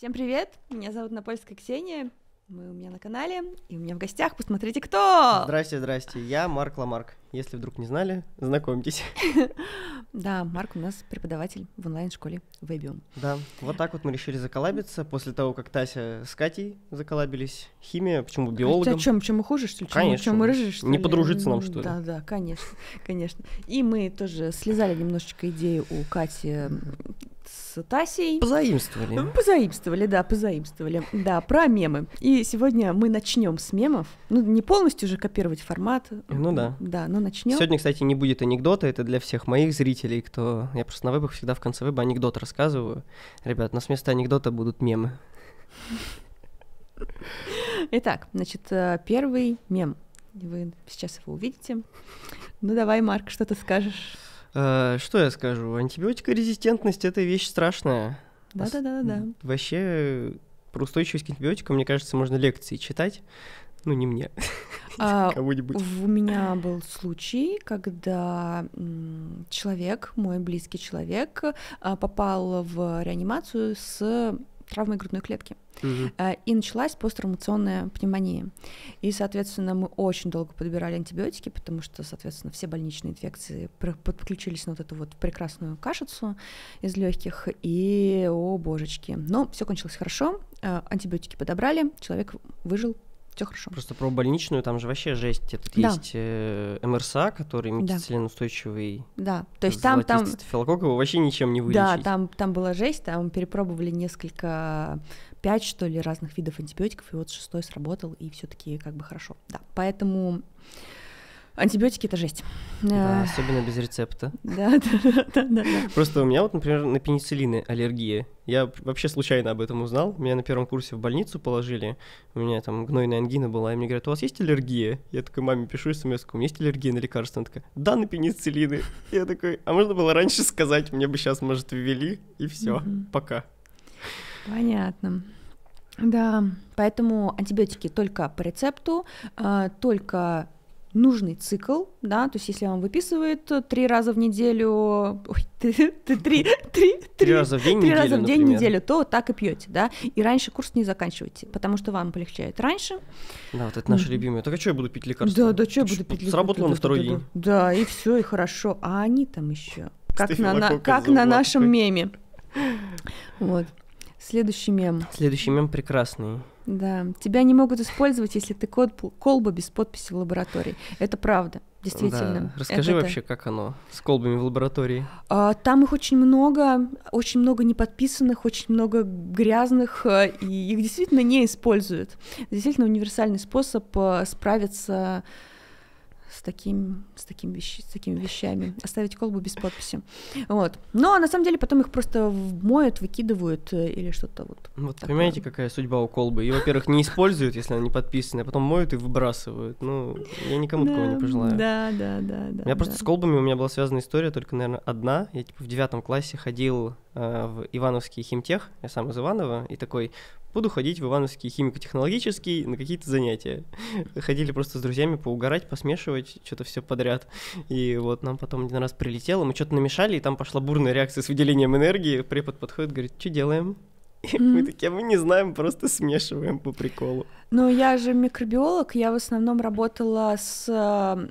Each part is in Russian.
Всем привет! Меня зовут Напольская Ксения. Мы у меня на канале, и у меня в гостях, посмотрите, кто! Здрасте, здрасте, я Марк Ламарк. Если вдруг не знали, знакомьтесь. Да, Марк у нас преподаватель в онлайн-школе Вебиум. Да, вот так вот мы решили заколабиться после того, как Тася с Катей заколабились. Химия, почему биологом? А чем, чем мы хуже, что ли? Конечно. Чем мы рыжи, что ли? Не подружиться нам, что ли? Да, да, конечно, конечно. И мы тоже слезали немножечко идею у Кати с Тасей. Позаимствовали. Позаимствовали, да, позаимствовали. Да, про мемы. И сегодня мы начнем с мемов. Ну, не полностью же копировать формат. Ну да. Да, но начнем. Сегодня, кстати, не будет анекдота. Это для всех моих зрителей, кто... Я просто на выборах всегда в конце веба анекдот рассказываю. Ребят, у нас вместо анекдота будут мемы. Итак, значит, э, первый мем. Вы сейчас его увидите. Ну давай, Марк, что ты скажешь? Э, что я скажу? Антибиотикорезистентность – это вещь страшная. Да-да-да-да. Вообще про устойчивость к антибиотикам, мне кажется, можно лекции читать. Ну, не мне, а кого-нибудь. У меня был случай, когда человек, мой близкий человек, а, попал в реанимацию с травмой грудной клетки. Угу. И началась посттравмационная пневмония. И, соответственно, мы очень долго подбирали антибиотики, потому что, соответственно, все больничные инфекции подключились на вот эту вот прекрасную кашицу из легких. И, о божечки. Но все кончилось хорошо, э, антибиотики подобрали, человек выжил, все хорошо. Просто про больничную, там же вообще жесть. Этот да. есть э, МРСА, который метицилинустойчивый. Да. да, то есть там... там Филокок его вообще ничем не вылечить. Да, там, там была жесть, там перепробовали несколько, пять, что ли, разных видов антибиотиков, и вот шестой сработал, и все таки как бы хорошо. Да, поэтому... Антибиотики это жесть. Да, э. особенно без рецепта. Да, да, да, да. Просто у меня вот, например, на пенициллины аллергия. Я вообще случайно об этом узнал. Меня на первом курсе в больницу положили. У меня там гнойная ангина была. И мне говорят, у вас есть аллергия? Я такой маме пишу смс у меня есть аллергия на лекарства? Она такая, да, на пенициллины. Я такой, а можно было раньше сказать? Мне бы сейчас, может, ввели, и все, пока. Понятно. Да, поэтому антибиотики только по рецепту, э, только нужный цикл, да, то есть если он выписывает три раза в неделю, ой, ты, три, три, три, раза в день, три раза в день неделю, то так и пьете, да, и раньше курс не заканчивайте, потому что вам полегчает раньше. Да, вот это наши любимые. Так а что я буду пить лекарства? Да, да, что я буду пить лекарства? Сработало на второй день. Да, и все, и хорошо. А они там еще, как на как на нашем меме. Вот. Следующий мем. Следующий мем прекрасный. Да, тебя не могут использовать, если ты код, колба без подписи в лаборатории. Это правда, действительно. Да. Расскажи это, вообще, как оно с колбами в лаборатории. А, там их очень много, очень много неподписанных, очень много грязных, э, и их действительно не используют. Действительно универсальный способ э, справиться с с, таким, с, таким вещи, с такими вещами, оставить колбу без подписи. Вот. Но на самом деле потом их просто моют, выкидывают э, или что-то вот. Вот такое. понимаете, какая судьба у колбы? Ее, во-первых, не используют, если она не подписана, а потом моют и выбрасывают. Ну, я никому такого не пожелаю. Да, да, да. да я просто с колбами, у меня была связана история только, наверное, одна. Я типа в девятом классе ходил э, в Ивановский химтех, я сам из Иванова, и такой, буду ходить в Ивановский химико-технологический на какие-то занятия. Ходили просто с друзьями поугарать, посмешивать, что-то все подряд. И вот нам потом один раз прилетело, мы что-то намешали, и там пошла бурная реакция с выделением энергии. Препод подходит, говорит, что делаем? И мы такие, мы не знаем, просто смешиваем по приколу. Ну, я же микробиолог, я в основном работала с...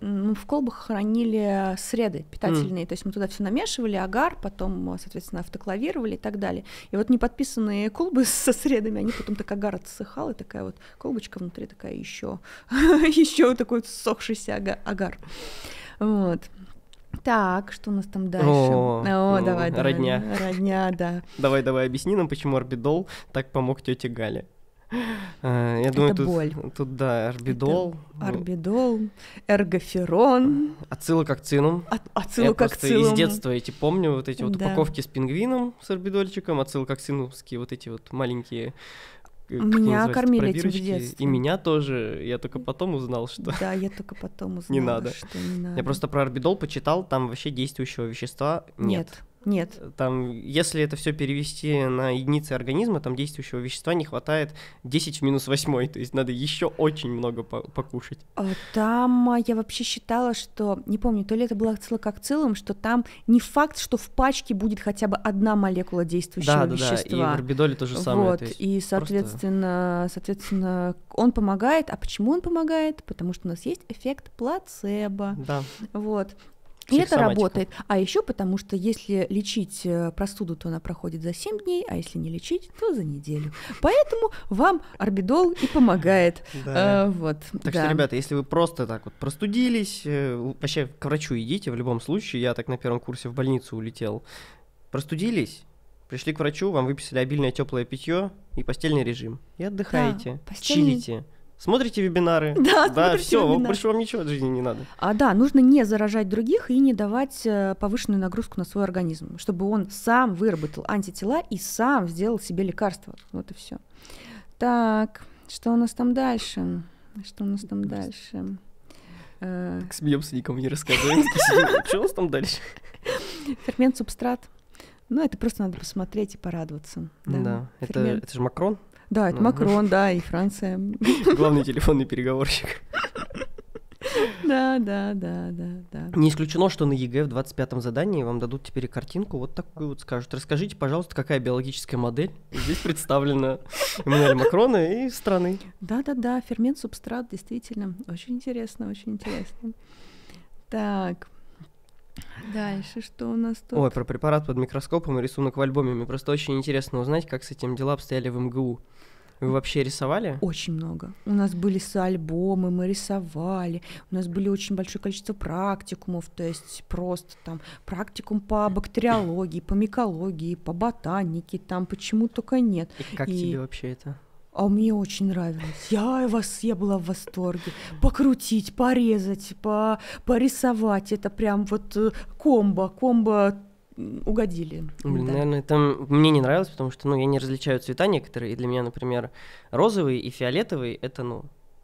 Мы в колбах хранили среды питательные, mm. то есть мы туда все намешивали, агар, потом, соответственно, автоклавировали и так далее. И вот неподписанные колбы со средами, они потом так агар отсыхал, и такая вот колбочка внутри такая еще, еще такой сохшийся агар. Вот. Так, что у нас там дальше? О, О ну, давай, давай. Родня. Родня, да. Давай, давай, объясни нам, почему орбидол так помог тете Гале. Э, я это думаю, боль. Тут, да, орбидол. Это орбидол, ну. эргоферон. Ацилококцинум. А, ацилококцинум. Я из детства эти помню, вот эти вот да. упаковки с пингвином, с орбидольчиком, ацилококцинумские вот эти вот маленькие меня кормили этим в детстве. И меня тоже. Я только потом узнал, что... Да, я только потом узнал, что не надо. Я просто про орбидол почитал, там вообще действующего вещества нет. нет. Нет. Там, если это все перевести на единицы организма, там действующего вещества не хватает 10 в минус 8, то есть надо еще очень много по покушать. А, там а, я вообще считала, что, не помню, то ли это было как целым, что там не факт, что в пачке будет хотя бы одна молекула действующего да, да, вещества. Да, и в орбидоле то же самое. Вот, то и, соответственно, просто... соответственно, он помогает. А почему он помогает? Потому что у нас есть эффект плацебо. Да. Вот. И это работает. А еще потому, что если лечить э, простуду, то она проходит за 7 дней, а если не лечить, то за неделю. Поэтому вам орбидол и помогает. Да. А, вот, так да. что, ребята, если вы просто так вот простудились, э, вообще к врачу идите в любом случае. Я так на первом курсе в больницу улетел. Простудились, пришли к врачу, вам выписали обильное теплое питье и постельный режим. И отдыхаете, да, постельный... чилите. Смотрите вебинары. Да, да все, вебинары. больше вам ничего от жизни не надо. А да, нужно не заражать других и не давать э, повышенную нагрузку на свой организм, чтобы он сам выработал антитела и сам сделал себе лекарство. Вот и все. Так, что у нас там дальше? Что у нас там дальше? Э, так смеемся, никому не рассказываем. Что у нас там дальше? Фермент субстрат. Ну, это просто надо посмотреть и порадоваться. Да, Это, это же Макрон, да, это ну, ну. Макрон, да, и Франция. Главный телефонный переговорщик. Да, да, да, да, да. Не исключено, что на ЕГЭ в 25-м задании вам дадут теперь картинку, вот такую вот скажут. Расскажите, пожалуйста, какая биологическая модель здесь представлена Эммануэль Макрона и страны. Да, да, да, фермент, субстрат, действительно. Очень интересно, очень интересно. Так, Дальше что у нас тут? Ой, про препарат под микроскопом и рисунок в альбоме. Мне просто очень интересно узнать, как с этим дела обстояли в МГУ. Вы вообще рисовали? Очень много. У нас были с альбомы, мы рисовали. У нас были очень большое количество практикумов, то есть просто там практикум по бактериологии, по микологии, по ботанике, там почему только нет. И как и... тебе вообще это? А мне очень нравилось. Я вас, я была в восторге. Покрутить, порезать, по, порисовать. Это прям вот э, комбо, комбо угодили. Блин, да. наверное, там мне не нравилось, потому что, ну, я не различаю цвета некоторые, и для меня, например, розовый и фиолетовый — это, ну,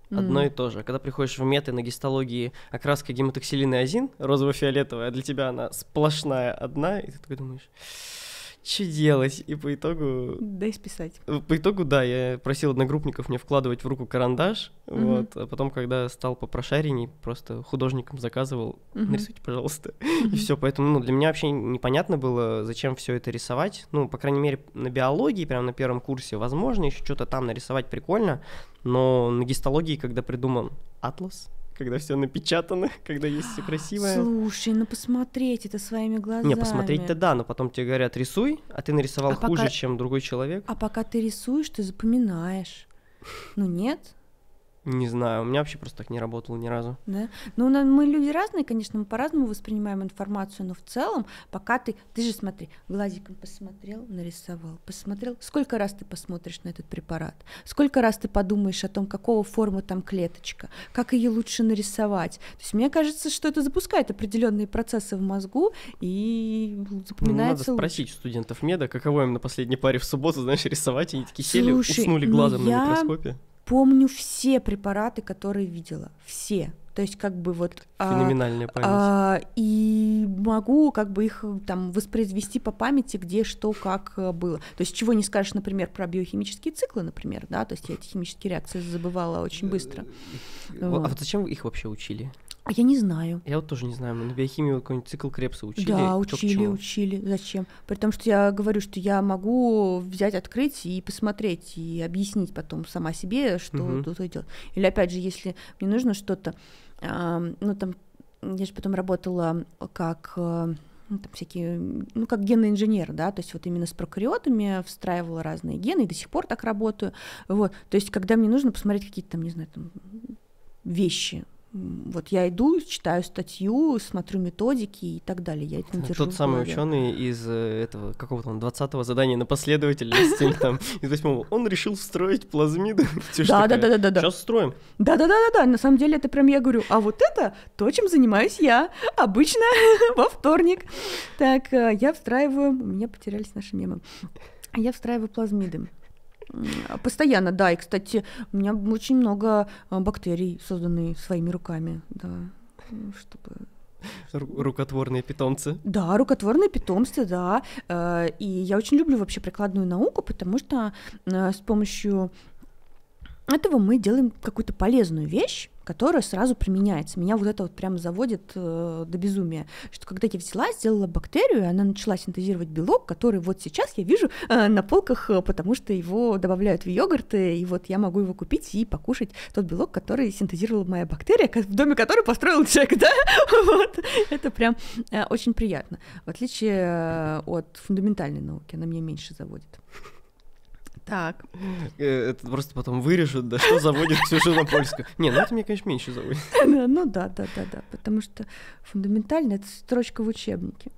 mm. одно и то же. Когда приходишь в меты на гистологии окраска гематоксилины азин, розово-фиолетовая, а для тебя она сплошная одна, и ты такой думаешь что делать? И по итогу... Дай списать. Э, по итогу, да, я просил одногруппников мне вкладывать в руку карандаш, угу. вот, а потом, когда стал попрошаренней, просто художникам заказывал, угу. нарисуйте, пожалуйста, угу. и все. Поэтому ну, для меня вообще непонятно было, зачем все это рисовать. Ну, по крайней мере, на биологии, прямо на первом курсе, возможно, еще что-то там нарисовать прикольно, но на гистологии, когда придуман атлас, когда все напечатано, когда есть все красивое. Слушай, ну посмотреть это своими глазами. Не, посмотреть-то да, но потом тебе говорят, рисуй, а ты нарисовал а хуже, пока... чем другой человек. А пока ты рисуешь, ты запоминаешь. Ну нет? Не знаю, у меня вообще просто так не работало ни разу. Да? Ну, мы люди разные, конечно, мы по-разному воспринимаем информацию, но в целом, пока ты, ты же смотри, глазиком посмотрел, нарисовал, посмотрел, сколько раз ты посмотришь на этот препарат, сколько раз ты подумаешь о том, какого формы там клеточка, как ее лучше нарисовать. То есть мне кажется, что это запускает определенные процессы в мозгу и запоминается ну, надо спросить лучше. студентов меда, каково им на последней паре в субботу, знаешь, рисовать, они такие сели, уснули глазом ну я... на микроскопе помню все препараты, которые видела, все. То есть как бы вот... А, Феноменальная а, память. А, и могу как бы их там воспроизвести по памяти, где что, как э, было. То есть чего не скажешь, например, про биохимические циклы, например, да, то есть я эти химические реакции забывала очень быстро. Э, э, а вот зачем их вообще учили? А я не знаю. Я вот тоже не знаю, мы на биохимию какой-нибудь цикл Крепса учили. Да, учили, учили. Зачем? При том, что я говорю, что я могу взять, открыть и посмотреть, и объяснить потом сама себе, что угу. тут идет. Или опять же, если мне нужно что-то, э, ну там, я же потом работала как э, ну, там всякие, ну, как генный инженер, да, то есть вот именно с прокариотами встраивала разные гены, и до сих пор так работаю, вот, то есть когда мне нужно посмотреть какие-то там, не знаю, там, вещи, вот я иду, читаю статью, смотрю методики и так далее. Я это не держу Тот самый ученый из э, этого какого-то 20-го задания на последовательности там из 8 Он решил встроить плазмиды. Да, да, да, да, да. Сейчас строим. Да, да, да, да, да. На самом деле это прям я говорю, а вот это то, чем занимаюсь я обычно во вторник. Так, э, я встраиваю. У меня потерялись наши мемы. Я встраиваю плазмиды. Постоянно, да. И, кстати, у меня очень много э, бактерий, созданные своими руками, да, чтобы Рукотворные питомцы. Да, рукотворные питомцы, да. Э, и я очень люблю вообще прикладную науку, потому что э, с помощью этого мы делаем какую-то полезную вещь, которая сразу применяется. Меня вот это вот прямо заводит э, до безумия, что когда я взяла, сделала бактерию, и она начала синтезировать белок, который вот сейчас я вижу э, на полках, э, потому что его добавляют в йогурты, и вот я могу его купить и покушать тот белок, который синтезировала моя бактерия, в доме которой построил человек, да? Вот. Это прям э, очень приятно. В отличие э, от фундаментальной науки, она меня меньше заводит. Так. Э, это просто потом вырежут, да что заводит Ксюша на польскую. Не, ну это мне, конечно, меньше заводит. ну да, да, да, да, потому что фундаментально это строчка в учебнике.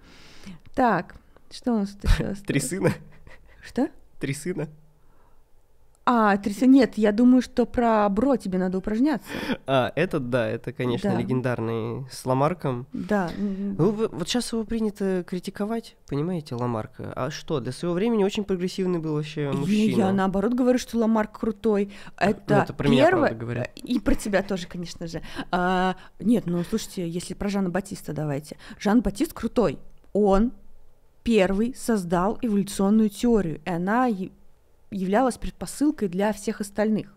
Так, что у нас еще осталось? Три сына. Что? Три сына. А, трясё... нет, я думаю, что про бро тебе надо упражняться. А, этот, да, это, конечно, да. легендарный с Ламарком. Да. Ну, вот сейчас его принято критиковать, понимаете, Ламарка. А что, для своего времени очень прогрессивный был вообще мужчина. Я, наоборот говорю, что Ламарк крутой. Это, а, ну, это про первое... меня, правда, И про тебя тоже, конечно же. А, нет, ну, слушайте, если про Жана Батиста давайте. Жан Батист крутой. Он первый создал эволюционную теорию, и она являлась предпосылкой для всех остальных.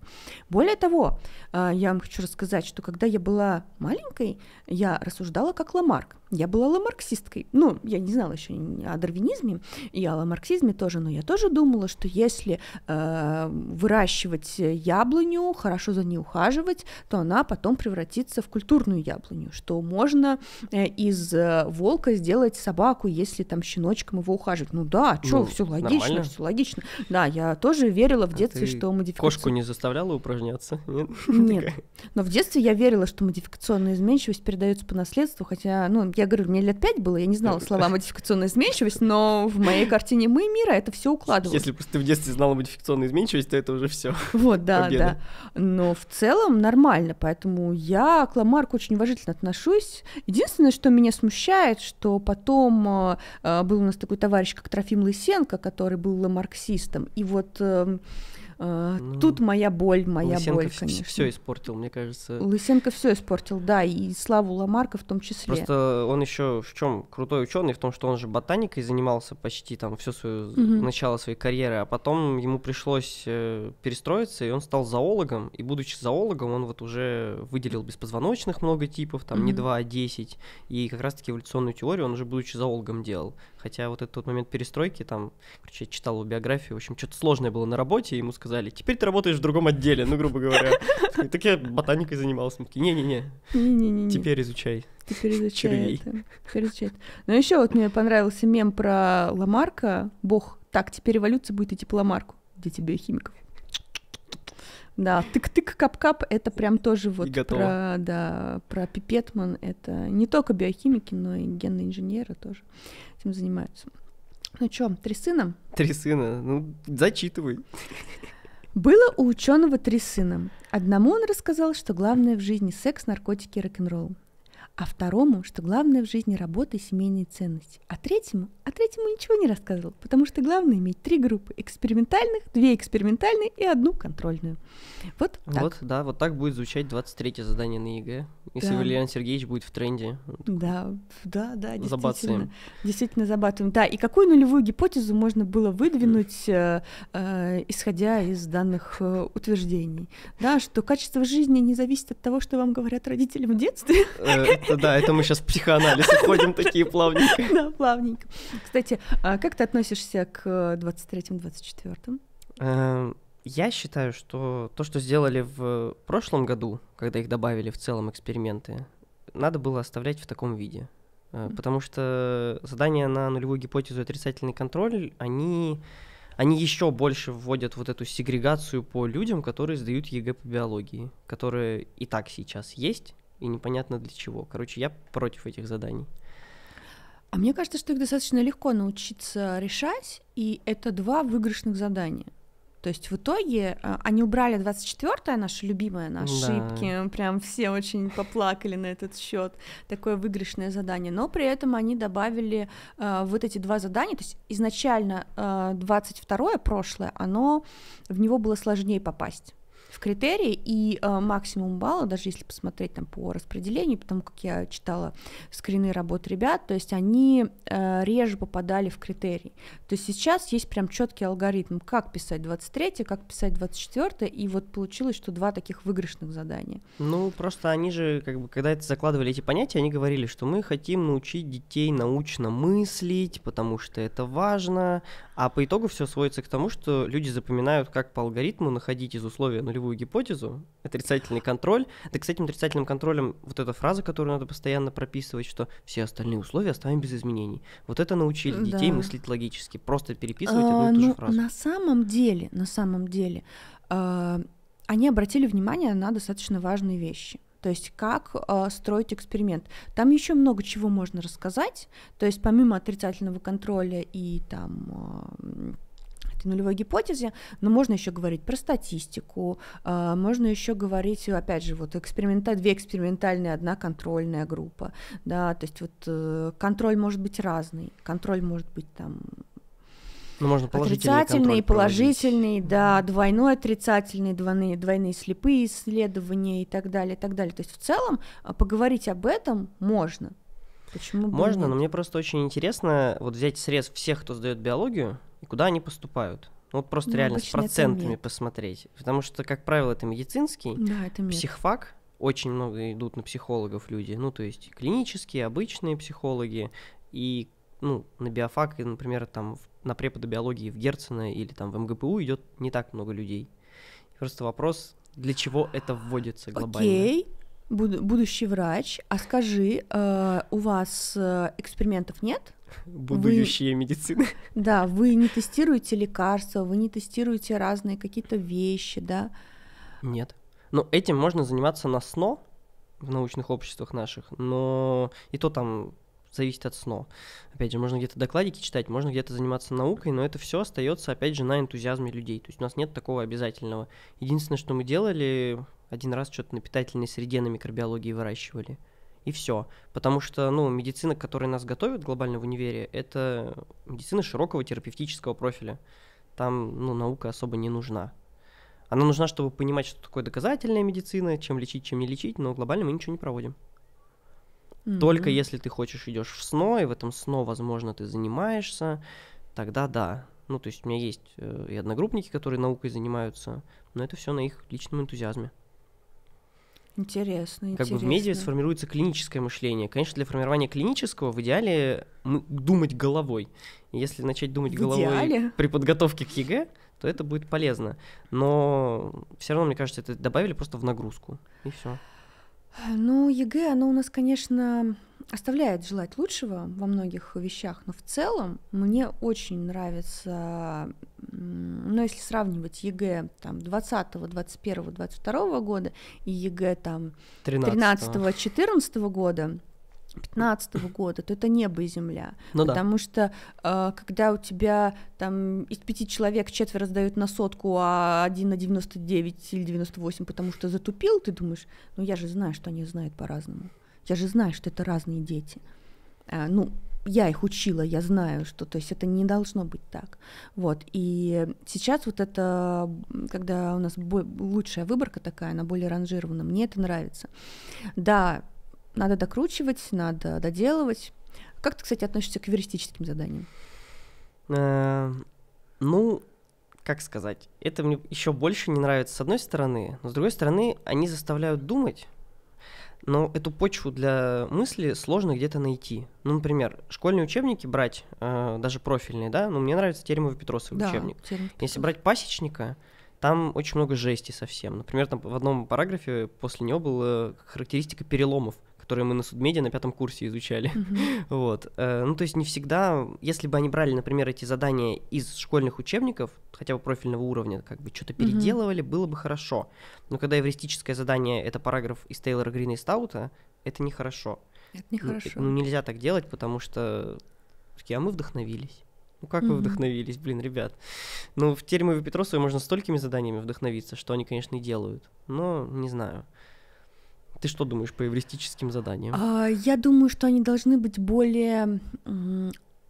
Более того, а, я вам хочу рассказать, что когда я была маленькой, я рассуждала как Ламарк я была ламарксисткой. Ну, я не знала еще о дарвинизме и о ламарксизме тоже, но я тоже думала, что если э, выращивать яблоню, хорошо за ней ухаживать, то она потом превратится в культурную яблоню, что можно э, из э, волка сделать собаку, если там щеночком его ухаживать. Ну да, что, ну, все логично, все логично. Да, я тоже верила в а детстве, а что модификация... Кошку не заставляла упражняться? Нет? Нет. Но в детстве я верила, что модификационная изменчивость передается по наследству, хотя, ну, я говорю, мне лет пять было, я не знала слова модификационная изменчивость, но в моей картине мы мира это все укладывалось. Если бы ты в детстве знала модификационную изменчивость, то это уже все. Вот, да, Победа. да. Но в целом нормально, поэтому я к Ламарку очень уважительно отношусь. Единственное, что меня смущает, что потом э, э был у нас такой товарищ, как Трофим Лысенко, который был ламарксистом, и вот э, а, ну, Тут моя боль, моя Лысенко боль, конечно. Лысенко Все испортил, мне кажется. Лысенко все испортил, да, и Славу Ламарка в том числе. Просто он еще в чем крутой ученый, в том, что он же ботаникой занимался почти там все свое угу. начало своей карьеры, а потом ему пришлось э, перестроиться, и он стал зоологом. И будучи зоологом, он вот уже выделил беспозвоночных много типов, там угу. не 2, а 10. И как раз-таки эволюционную теорию он уже будучи зоологом делал. Хотя вот этот тот момент перестройки, там, короче, я читал его биографию, в общем, что-то сложное было на работе, ему сказали, сказали, теперь ты работаешь в другом отделе, ну, грубо говоря. И так я ботаникой занимался. Не-не-не. Не-не-не. Теперь изучай. Теперь изучай Теперь изучай Ну, еще вот мне понравился мем про Ламарка. Бог, так, теперь эволюция будет идти по Ламарку. Где тебе химиков? Да, тык-тык, кап-кап, это прям тоже вот про, да, про пипетман. Это не только биохимики, но и генные инженеры тоже этим занимаются. Ну чё, три сына? Три сына. Ну, зачитывай. Было у ученого три сына. Одному он рассказал, что главное в жизни секс, наркотики и рок-н-ролл а второму, что главное в жизни работа и семейные ценности, а третьему, а третьему ничего не рассказывал, потому что главное иметь три группы экспериментальных, две экспериментальные и одну контрольную. Вот так. Вот, да, вот так будет звучать 23-е задание на ЕГЭ, если да. Валериан Сергеевич будет в тренде. Да, да, да, действительно. Забацаем. Действительно забатываем. Да, и какую нулевую гипотезу можно было выдвинуть, э, э, исходя из данных э, утверждений? Да, что качество жизни не зависит от того, что вам говорят родители в детстве. Э, это да, это мы сейчас в психоанализ уходим такие плавненько. Да, плавненько. Кстати, а как ты относишься к 23-24? Эм, я считаю, что то, что сделали в прошлом году, когда их добавили в целом эксперименты, надо было оставлять в таком виде. Э, потому что задания на нулевую гипотезу и отрицательный контроль, они, они еще больше вводят вот эту сегрегацию по людям, которые сдают ЕГЭ по биологии, которые и так сейчас есть, и непонятно для чего. Короче, я против этих заданий. А мне кажется, что их достаточно легко научиться решать, и это два выигрышных задания. То есть в итоге э, они убрали 24-е, наше любимое, на ошибки. Да. Прям все очень поплакали на этот счет. Такое выигрышное задание. Но при этом они добавили э, вот эти два задания. То есть изначально э, 22-е прошлое, оно в него было сложнее попасть в критерии, и э, максимум балла, даже если посмотреть там по распределению, потому как я читала скрины работ ребят, то есть они э, реже попадали в критерий. То есть сейчас есть прям четкий алгоритм, как писать 23, как писать 24, и вот получилось, что два таких выигрышных задания. Ну, просто они же, как бы, когда это закладывали эти понятия, они говорили, что мы хотим научить детей научно мыслить, потому что это важно, а по итогу все сводится к тому, что люди запоминают, как по алгоритму находить из условия нулевую гипотезу, отрицательный контроль. Да, к этим отрицательным контролем вот эта фраза, которую надо постоянно прописывать, что все остальные условия оставим без изменений. Вот это научили детей да. мыслить логически, просто переписывать а, одну и ту ну, же фразу. На самом деле, на самом деле, э, они обратили внимание на достаточно важные вещи то есть как э, строить эксперимент. Там еще много чего можно рассказать, то есть помимо отрицательного контроля и там э, этой нулевой гипотезы, но можно еще говорить про статистику, э, можно еще говорить, опять же, вот эксперимента, две экспериментальные, одна контрольная группа, да, то есть вот э, контроль может быть разный, контроль может быть там ну, можно положительные отрицательные, положительные, да, двойной отрицательные, двойные, двойные слепые исследования и так далее, и так далее. То есть в целом а, поговорить об этом можно. Почему бы Можно, нет? но мне просто очень интересно вот взять срез всех, кто сдает биологию, и куда они поступают. Ну, вот просто ну, реально с процентами посмотреть. Потому что, как правило, это медицинский, да, это мед. психфак, очень много идут на психологов люди, ну, то есть клинические, обычные психологи, и, ну, на биофак, например, там в на препода биологии в Герцена или там в МГПУ идет не так много людей. Просто вопрос, для чего это вводится глобально. Окей, Буд- будущий врач, а скажи, э, у вас э, экспериментов нет? будущие вы... медицины. Да, вы не тестируете лекарства, вы не тестируете разные какие-то вещи, да? Нет. но ну, этим можно заниматься на сно в научных обществах наших, но и то там зависит от сно. Опять же, можно где-то докладики читать, можно где-то заниматься наукой, но это все остается, опять же, на энтузиазме людей. То есть у нас нет такого обязательного. Единственное, что мы делали, один раз что-то на питательной среде на микробиологии выращивали. И все. Потому что, ну, медицина, которая нас готовит глобально в универе, это медицина широкого терапевтического профиля. Там, ну, наука особо не нужна. Она нужна, чтобы понимать, что такое доказательная медицина, чем лечить, чем не лечить, но глобально мы ничего не проводим. Mm-hmm. Только если ты хочешь идешь в сно, и в этом сно, возможно, ты занимаешься, тогда да. Ну, то есть у меня есть э, и одногруппники, которые наукой занимаются, но это все на их личном энтузиазме. Интересно, как интересно. Как бы в медиа сформируется клиническое мышление. Конечно, для формирования клинического в идеале думать головой. Если начать думать в головой идеале? при подготовке к ЕГЭ, то это будет полезно. Но все равно, мне кажется, это добавили просто в нагрузку. И все. Ну, ЕГЭ, оно у нас, конечно, оставляет желать лучшего во многих вещах, но в целом мне очень нравится, ну, если сравнивать ЕГЭ там 20, 21, 22 года и ЕГЭ там 13, 13 14 года, 15 -го года, то это небо и земля. Ну, потому да. что э, когда у тебя там из пяти человек четверо сдают на сотку, а один на 99 или 98, потому что затупил, ты думаешь, ну я же знаю, что они знают по-разному. Я же знаю, что это разные дети. Э, ну, я их учила, я знаю, что, то есть это не должно быть так, вот, и сейчас вот это, когда у нас лучшая выборка такая, она более ранжирована, мне это нравится, да, надо докручивать, надо доделывать. Как ты, кстати, относишься к юристическим заданиям? Э, ну, как сказать, это мне еще больше не нравится с одной стороны, но с другой стороны они заставляют думать, но эту почву для мысли сложно где-то найти. Ну, например, школьные учебники брать, э, даже профильные, да, ну, мне нравится Теремова Петросов да, учебник. теремов Если брать пасечника, там очень много жести совсем. Например, там в одном параграфе после него была характеристика переломов – которые мы на судмеде на пятом курсе изучали. Mm-hmm. Вот. Э, ну, то есть не всегда, если бы они брали, например, эти задания из школьных учебников, хотя бы профильного уровня, как бы что-то переделывали, mm-hmm. было бы хорошо. Но когда эвристическое задание — это параграф из Тейлора Грина и Стаута, это нехорошо. Это нехорошо. Ну, ну нельзя так делать, потому что... Такие, а мы вдохновились. Ну как mm-hmm. вы вдохновились, блин, ребят. Ну, в Тереме Петросовой можно столькими заданиями вдохновиться, что они, конечно, и делают. Но не знаю. Ты что думаешь по эвристическим заданиям? А, я думаю, что они должны быть более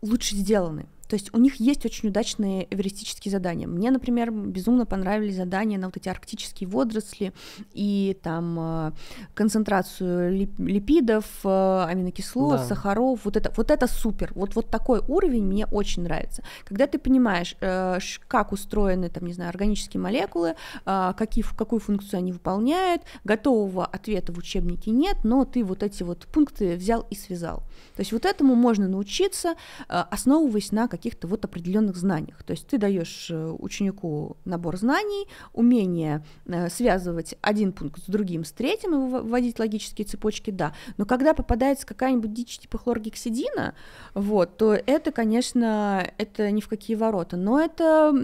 лучше сделаны. То есть у них есть очень удачные эвристические задания. Мне, например, безумно понравились задания на вот эти арктические водоросли и там э, концентрацию липидов, э, аминокислот, да. сахаров. Вот это, вот это супер. Вот, вот такой уровень мне очень нравится. Когда ты понимаешь, э, как устроены там, не знаю, органические молекулы, какие, какую функцию они выполняют, готового ответа в учебнике нет, но ты вот эти вот пункты взял и связал. То есть вот этому можно научиться, основываясь на каких каких-то вот определенных знаниях. То есть ты даешь э, ученику набор знаний, умение э, связывать один пункт с другим, с третьим, и вводить логические цепочки, да. Но когда попадается какая-нибудь дичь типа хлоргексидина, вот, то это, конечно, это ни в какие ворота. Но это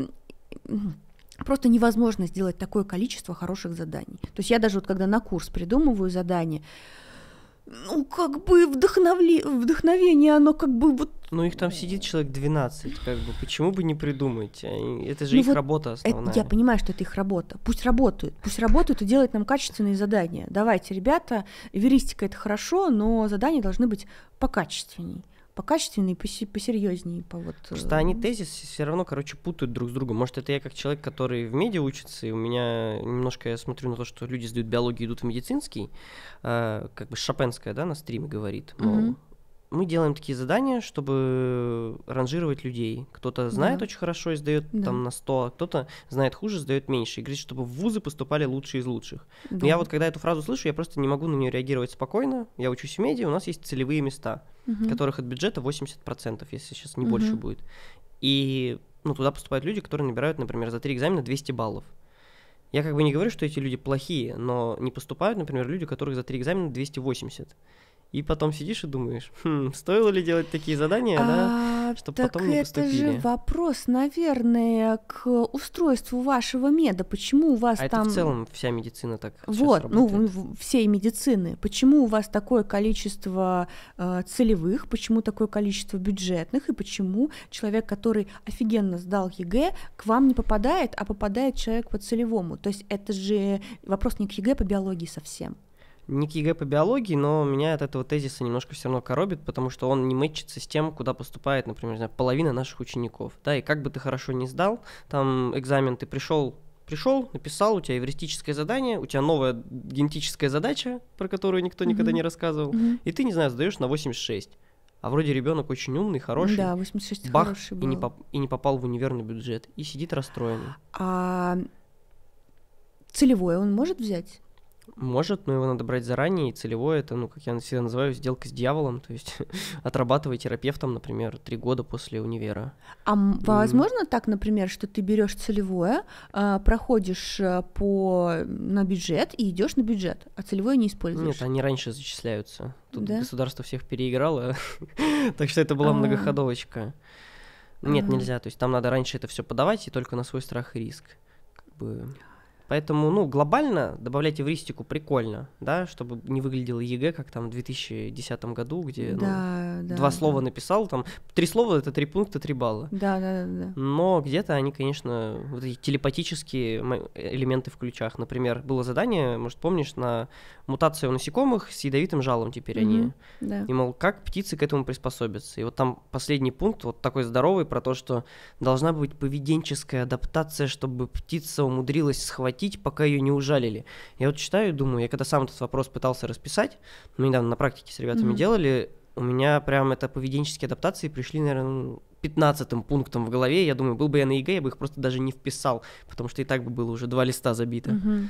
просто невозможно сделать такое количество хороших заданий. То есть я даже вот когда на курс придумываю задание, ну, как бы вдохновли... вдохновение, оно как бы вот... Ну, их там сидит человек 12, как бы, почему бы не придумать? Это же ну их вот работа основная. Это, я понимаю, что это их работа. Пусть работают, пусть работают и делают нам качественные задания. Давайте, ребята, эверистика — это хорошо, но задания должны быть покачественней покачественнее, посе- посерьезнее. По вот, Просто они э, тезис все равно, короче, путают друг с другом. Может, это я как человек, который в меди учится, и у меня немножко я смотрю на то, что люди сдают биологию, идут в медицинский, э, как бы Шопенская, да, на стриме говорит, мол, mm мы делаем такие задания, чтобы ранжировать людей. Кто-то знает да. очень хорошо и сдает да. там на 100, а кто-то знает хуже, сдает меньше. И говорит, чтобы в вузы поступали лучшие из лучших. Да. Но я вот когда эту фразу слышу, я просто не могу на нее реагировать спокойно. Я учусь в меди, у нас есть целевые места угу. которых от бюджета 80%, если сейчас не угу. больше будет. И ну, туда поступают люди, которые набирают, например, за три экзамена 200 баллов. Я как бы не говорю, что эти люди плохие, но не поступают, например, люди, у которых за три экзамена 280. И потом сидишь и думаешь, хм, стоило ли делать такие задания, а, да, чтобы потом не поступили. это же вопрос, наверное, к устройству вашего меда. Почему у вас а там... это в целом вся медицина так Вот, ну, всей медицины. Почему у вас такое количество э, целевых, почему такое количество бюджетных, и почему человек, который офигенно сдал ЕГЭ, к вам не попадает, а попадает человек по целевому. То есть это же вопрос не к ЕГЭ а по биологии совсем не к ЕГЭ по биологии, но меня от этого тезиса немножко все равно коробит, потому что он не мэтчится с тем, куда поступает, например, знаю, половина наших учеников. Да, и как бы ты хорошо не сдал, там экзамен ты пришел пришел, написал, у тебя эвристическое задание, у тебя новая генетическая задача, про которую никто mm-hmm. никогда не рассказывал, mm-hmm. и ты, не знаю, сдаешь на 86. А вроде ребенок очень умный, хороший. Да, 86 бах, хороший был. И не, поп- и не попал в универный бюджет. И сидит расстроенный. А целевое он может взять? Может, но его надо брать заранее, и целевое это, ну, как я всегда называю, сделка с дьяволом, то есть отрабатывай терапевтом, например, три года после универа. А mm. возможно так, например, что ты берешь целевое, а, проходишь э, по, на бюджет и идешь на бюджет, а целевое не используешь? Нет, они раньше зачисляются. Тут да? государство всех переиграло, так что это была а. многоходовочка. Нет, а. нельзя, то есть там надо раньше это все подавать и только на свой страх и риск. Как бы... Поэтому, ну, глобально добавлять эвристику прикольно, да, чтобы не выглядело ЕГЭ, как там в 2010 году, где ну, да, ну, да, два да. слова написал, там три слова — это три пункта, три балла. Да, да, да. да. Но где-то они, конечно, вот эти телепатические элементы в ключах. Например, было задание, может, помнишь, на мутацию насекомых с ядовитым жалом теперь mm-hmm, они. Да. И, мол, как птицы к этому приспособятся. И вот там последний пункт, вот такой здоровый, про то, что должна быть поведенческая адаптация, чтобы птица умудрилась схватить платить, пока ее не ужалили. Я вот читаю думаю, я когда сам этот вопрос пытался расписать, мы ну, недавно на практике с ребятами mm-hmm. делали, у меня прям это поведенческие адаптации пришли, наверное, 15 ну, пунктом в голове. Я думаю, был бы я на ЕГЭ, я бы их просто даже не вписал, потому что и так бы было уже два листа забито. Mm-hmm.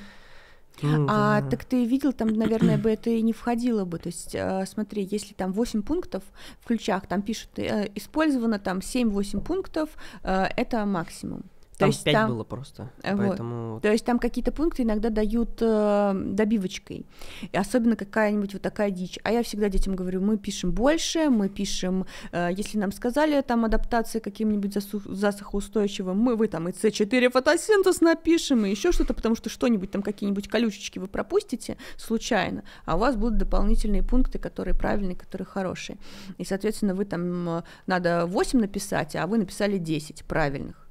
Ну, а да. так ты видел, там, наверное, бы это и не входило бы. То есть, э, смотри, если там 8 пунктов в ключах, там пишут, э, использовано там 7-8 пунктов, э, это максимум. То там есть 5 было просто. Э, вот. Поэтому... То есть там какие-то пункты иногда дают э, добивочкой. И особенно какая-нибудь вот такая дичь. А я всегда детям говорю, мы пишем больше, мы пишем, э, если нам сказали там адаптации каким-нибудь засух... засухоустойчивым, мы вы там и С4 фотосинтез напишем, и еще что-то, потому что что-нибудь там какие-нибудь колючечки вы пропустите случайно, а у вас будут дополнительные пункты, которые правильные, которые хорошие. И, соответственно, вы там э, надо 8 написать, а вы написали 10 правильных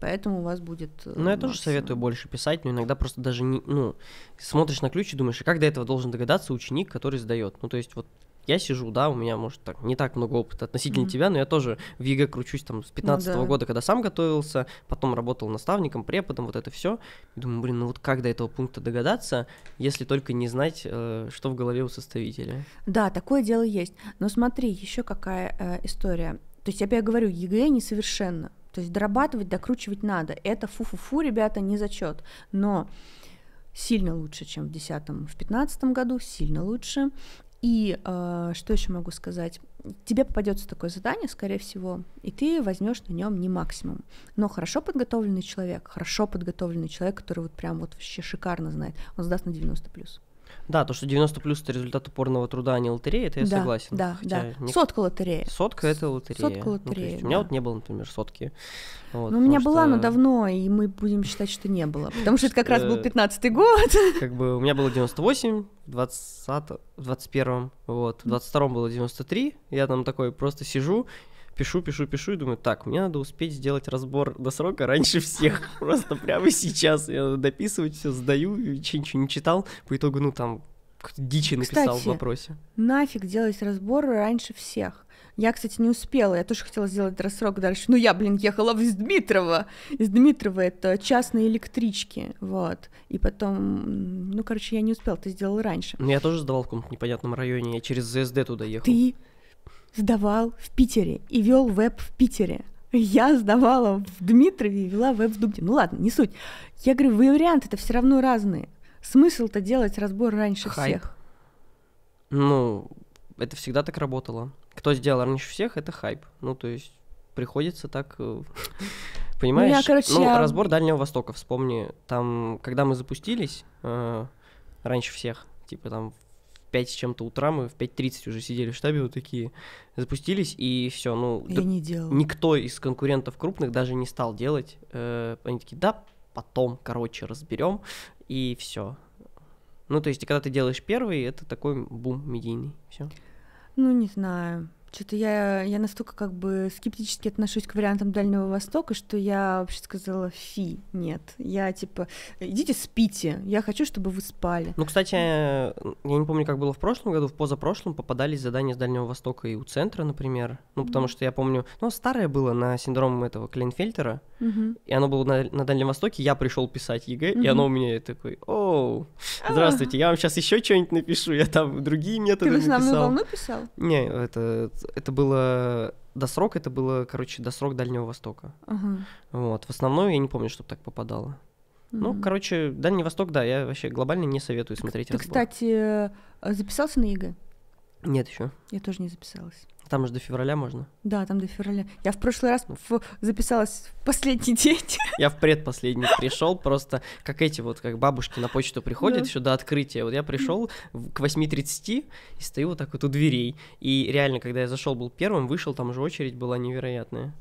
Поэтому у вас будет... Э, ну, я тоже советую больше писать, но иногда просто даже не... Ну, смотришь на ключ и думаешь, а как до этого должен догадаться ученик, который сдает? Ну, то есть вот я сижу, да, у меня, может, так, не так много опыта относительно mm-hmm. тебя, но я тоже в ЕГЭ кручусь там с 15 ну, да. года, когда сам готовился, потом работал наставником, преподом, вот это все. И думаю, блин, ну вот как до этого пункта догадаться, если только не знать, э, что в голове у составителя? Да, такое дело есть. Но смотри, еще какая э, история. То есть, я говорю, ЕГЭ несовершенно. То есть дорабатывать, докручивать надо. Это фу-фу-фу, ребята, не зачет. Но сильно лучше, чем в 2010, в 2015 году, сильно лучше. И э, что еще могу сказать? Тебе попадется такое задание, скорее всего, и ты возьмешь на нем не максимум. Но хорошо подготовленный человек, хорошо подготовленный человек, который вот прям вот вообще шикарно знает, он сдаст на 90 плюс. Да, то, что 90 плюс это результат упорного труда, а не лотерея, это я да, согласен. Да, да. Не... Сотка лотерея. Сотка это лотерея. Сотка ну, лотерея. Ну, есть, да. У меня вот не было, например, сотки. Вот, ну, у меня что... была, но давно, и мы будем считать, что не было. Потому что это как раз был 15-й э, год. Как бы у меня было 98, в 20, 21, вот, в 22 было 93. Я там такой просто сижу, пишу, пишу, пишу и думаю, так, мне надо успеть сделать разбор до срока раньше всех, просто прямо сейчас. Я дописывать все, сдаю, ничего не читал, по итогу, ну, там, дичи написал кстати, в вопросе. нафиг делать разбор раньше всех. Я, кстати, не успела, я тоже хотела сделать рассрок дальше. но ну, я, блин, ехала из Дмитрова. Из Дмитрова это частные электрички, вот. И потом, ну, короче, я не успела, ты сделала раньше. Ну, я тоже сдавал в каком-то непонятном районе, я через ЗСД туда ехал. Ты сдавал в Питере и вел веб в Питере. Я сдавала в Дмитрове и вела веб в Дубне. Ну ладно, не суть. Я говорю, вы варианты это все равно разные. Смысл-то делать разбор раньше Хайп. всех. Ну, это всегда так работало. Кто сделал раньше всех, это хайп. Ну, то есть приходится так, э, понимаешь? Ну, я, короче, ну я... разбор Дальнего Востока, вспомни. Там, когда мы запустились э, раньше всех, типа там 5 с чем-то утра, мы в 5.30 уже сидели в штабе, вот такие запустились, и все. Ну, Я да, не делала. Никто из конкурентов крупных даже не стал делать. Э, они такие, да, потом, короче, разберем, и все. Ну, то есть, когда ты делаешь первый, это такой бум медийный. Все. Ну, не знаю. Что-то я, я настолько как бы скептически отношусь к вариантам Дальнего Востока, что я вообще сказала фи, нет. Я типа, идите спите, я хочу, чтобы вы спали. Ну, кстати, я не помню, как было в прошлом году, в позапрошлом попадались задания с Дальнего Востока и у Центра, например. Ну, потому mm-hmm. что я помню, ну, старое было на синдром этого Клейнфельтера, mm-hmm. и оно было на, на Дальнем Востоке, я пришел писать ЕГЭ, mm-hmm. и оно у меня такое оу, а. здравствуйте, я вам сейчас еще что-нибудь напишу, я там другие методы Ты в основную волну писал? Не, это это было до срока, это было, короче, до срок Дальнего Востока. Ага. Вот. В основном я не помню, чтобы так попадало. Ну, mm-hmm. короче, Дальний Восток, да, я вообще глобально не советую смотреть. Ты, разбор. кстати, э, записался на ЕГЭ? Нет еще. Я тоже не записалась. Там же до февраля можно. Да, там до февраля. Я в прошлый раз в... записалась в последний день. Я в предпоследний пришел, просто как эти вот, как бабушки на почту приходят еще до открытия. Вот я пришел к 8.30 и стою вот так вот у дверей. И реально, когда я зашел, был первым, вышел, там же очередь была невероятная.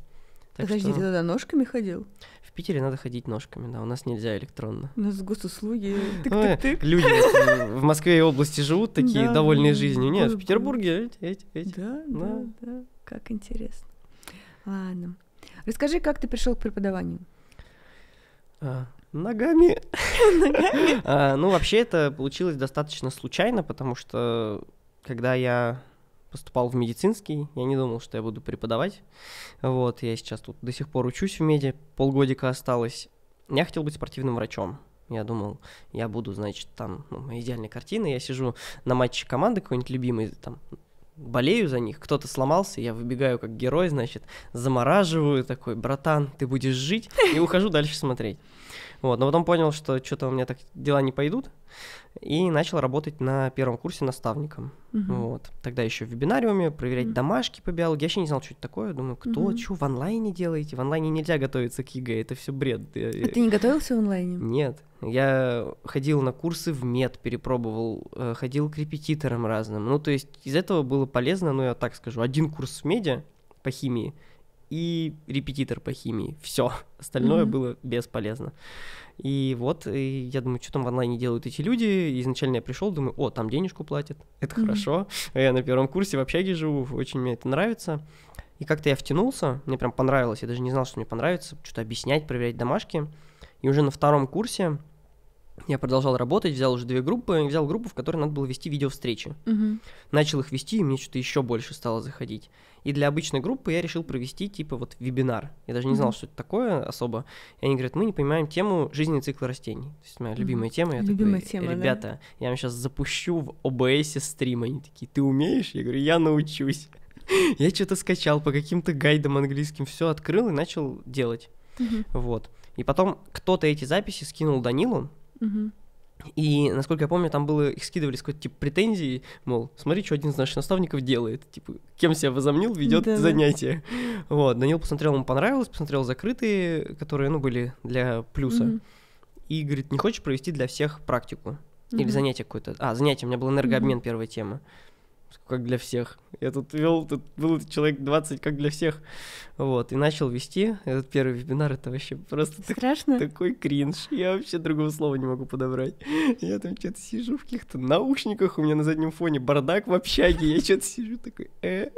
Так Подожди, что... ты тогда ножками ходил? Питере надо ходить ножками, да, у нас нельзя электронно. У нас госуслуги, Люди в Москве и области живут такие, довольные ну, жизнью. Нет, в Петербурге эти, эти. Да, да, да, как интересно. Ладно. Расскажи, как ты пришел к преподаванию? А, ногами? А, ну, вообще это получилось достаточно случайно, потому что когда я поступал в медицинский, я не думал, что я буду преподавать. Вот, я сейчас тут до сих пор учусь в меди, полгодика осталось. Я хотел быть спортивным врачом. Я думал, я буду, значит, там, ну, моя идеальная картина, я сижу на матче команды какой-нибудь любимой, там, болею за них, кто-то сломался, я выбегаю как герой, значит, замораживаю, такой, братан, ты будешь жить, и ухожу дальше смотреть. Вот, но потом понял, что что-то у меня так дела не пойдут, и начал работать на первом курсе наставником. Угу. Вот. Тогда еще в вебинариуме, проверять угу. домашки по биологии. Я вообще не знал, что это такое. Думаю, кто, угу. что в онлайне делаете? В онлайне нельзя готовиться к ЕГЭ, это все бред. А ты не готовился в онлайне? Нет. Я ходил на курсы в мед, перепробовал, э, ходил к репетиторам разным. Ну, то есть из этого было полезно, ну, я так скажу, один курс в меди по химии и репетитор по химии. Все. Остальное mm-hmm. было бесполезно. И вот, и я думаю, что там в онлайне делают эти люди. изначально я пришел, думаю, о, там денежку платят, это mm-hmm. хорошо. Я на первом курсе в общаге живу, очень мне это нравится. И как-то я втянулся, мне прям понравилось, я даже не знал, что мне понравится, что-то объяснять, проверять домашки. И уже на втором курсе я продолжал работать, взял уже две группы, взял группу, в которой надо было вести видеовстречи. Угу. Начал их вести, и мне что-то еще больше стало заходить. И для обычной группы я решил провести, типа, вот вебинар. Я даже не знал, что это такое особо. И они говорят, мы не понимаем тему жизненный цикл растений. То есть моя угу. любимая тема. Я любимая такой, тема, Ребята, да? я вам сейчас запущу в ОБСе стрим. Они такие, ты умеешь? Я говорю, я научусь. я что-то скачал по каким-то гайдам английским, все открыл и начал делать. Угу. Вот. И потом кто-то эти записи скинул Данилу, и, насколько я помню, там было, их скидывались какой-то типа претензии, мол, смотри, что один из наших наставников делает, типа, кем себя возомнил, ведет да. занятие. Вот, Данил посмотрел, ему понравилось, посмотрел закрытые, которые, ну, были для плюса. mm И говорит, не хочешь провести для всех практику? mm Или занятие какое-то? А, занятие, у меня был энергообмен, mm первая тема как для всех. Я тут вел, тут был человек 20, как для всех. Вот, и начал вести этот первый вебинар, это вообще просто Страшно? Так, такой кринж. Я вообще другого слова не могу подобрать. Я там что-то сижу в каких-то наушниках, у меня на заднем фоне бардак в общаге, я что-то сижу такой, э.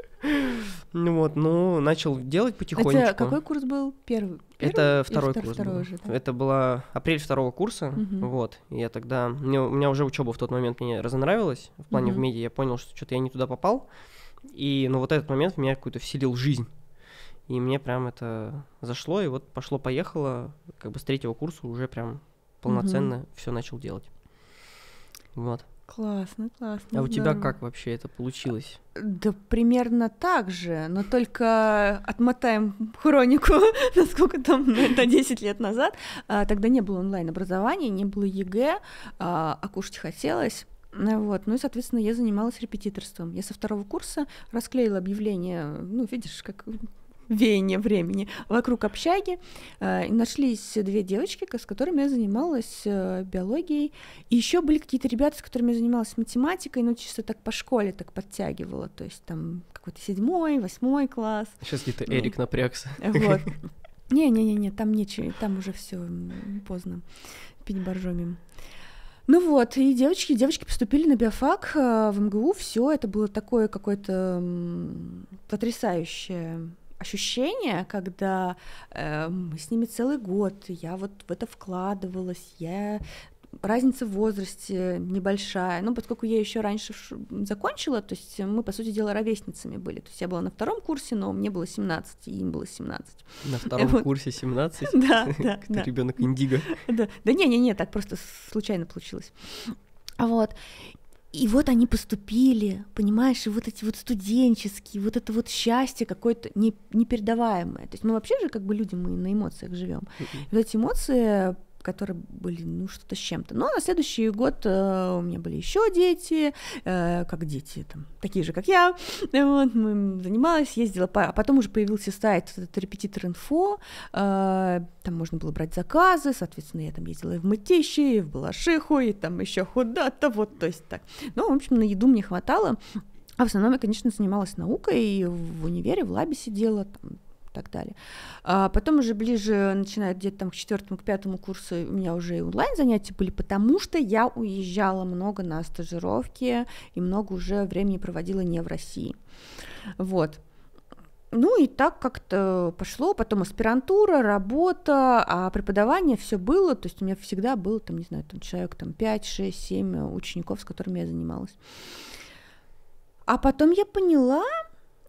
Ну вот, ну, начал делать а потихонечку. Это какой курс был первый? Первый? Это второй втор- курс. Второй был. уже, да. Это была апрель второго курса, угу. вот. И я тогда, мне, у меня уже учеба в тот момент мне разонравилась в плане угу. в медиа. Я понял, что что-то я не туда попал, и, ну, вот этот момент в меня какую-то вселил жизнь. И мне прям это зашло, и вот пошло-поехало, как бы с третьего курса уже прям полноценно угу. все начал делать. Вот. Классно, классно. А здорово. у тебя как вообще это получилось? Да примерно так же, но только отмотаем хронику, насколько там, ну, это 10 лет назад. А, тогда не было онлайн-образования, не было ЕГЭ, а кушать хотелось. Ну вот. Ну и, соответственно, я занималась репетиторством. Я со второго курса расклеила объявление, ну, видишь, как веяние времени вокруг общаги. Э, нашлись две девочки, с которыми я занималась э, биологией. И еще были какие-то ребята, с которыми я занималась математикой, но ну, чисто так по школе так подтягивала. То есть там какой-то седьмой, восьмой класс. Сейчас где-то ну. Эрик напрягся. Э, вот. Не-не-не, там нечего, там уже все поздно. Пить боржомим. Ну вот, и девочки, девочки поступили на биофак в МГУ, все это было такое какое-то потрясающее ощущение, когда э, мы с ними целый год, я вот в это вкладывалась, я разница в возрасте небольшая, ну, поскольку я еще раньше закончила, то есть мы, по сути дела, ровесницами были, то есть я была на втором курсе, но мне было 17, и им было 17. На втором вот. курсе 17? Да, да. Ты ребенок индиго. Да, да не-не-не, так просто случайно получилось. Вот. И вот они поступили, понимаешь, и вот эти вот студенческие, вот это вот счастье какое-то не, непередаваемое. То есть мы ну, вообще же как бы люди, мы на эмоциях живем. mm вот эти эмоции которые были, ну, что-то с чем-то. Но ну, а на следующий год э, у меня были еще дети, э, как дети, там, такие же, как я. Вот, мы занималась, ездила, по... а потом уже появился сайт этот репетитор инфо, э, там можно было брать заказы, соответственно, я там ездила и в Мытищи, и в Балашиху, и там еще куда-то, вот, то есть так. Ну, в общем, на еду мне хватало. А в основном я, конечно, занималась наукой, и в универе, в лабе сидела, там, так далее. А потом уже ближе, начиная где-то там к четвертому, к пятому курсу, у меня уже и онлайн занятия были, потому что я уезжала много на стажировки и много уже времени проводила не в России. Вот. Ну и так как-то пошло, потом аспирантура, работа, а преподавание все было, то есть у меня всегда было, там, не знаю, там человек там 5, 6, 7 учеников, с которыми я занималась. А потом я поняла,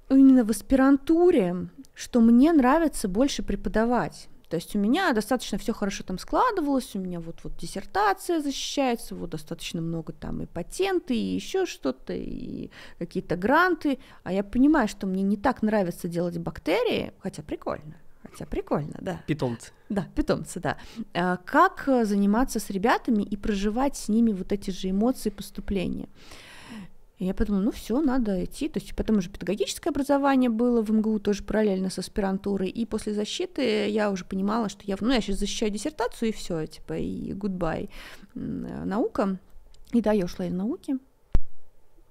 именно в аспирантуре, что мне нравится больше преподавать. То есть у меня достаточно все хорошо там складывалось, у меня вот вот диссертация защищается, вот достаточно много там и патенты, и еще что-то, и какие-то гранты. А я понимаю, что мне не так нравится делать бактерии, хотя прикольно. Хотя прикольно, да. Питомцы. Да, питомцы, да. А как э, заниматься с ребятами и проживать с ними вот эти же эмоции поступления. И я подумала, ну все, надо идти. То есть потом уже педагогическое образование было в МГУ тоже параллельно с аспирантурой. И после защиты я уже понимала, что я, ну я сейчас защищаю диссертацию и все, типа, и гудбай наука. И да, я ушла из науки.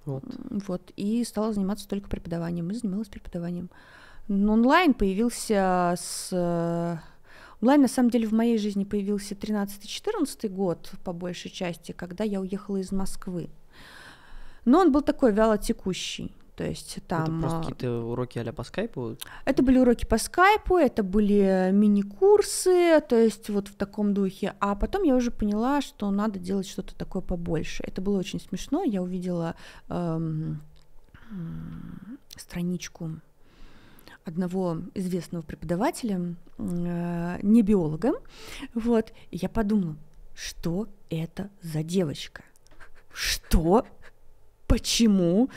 Вот. вот. И стала заниматься только преподаванием. И занималась преподаванием. Но онлайн появился с Онлайн, на самом деле, в моей жизни появился 13-14 год, по большей части, когда я уехала из Москвы но он был такой вялотекущий, То есть там... Это просто а, какие-то уроки а по скайпу? Это были уроки по скайпу, это были э, мини-курсы, то есть вот в таком духе. А потом я уже поняла, что надо делать что-то такое побольше. Это было очень смешно. Я увидела эм, страничку одного известного преподавателя, э, не биолога, вот, и я подумала, что это за девочка? Что почему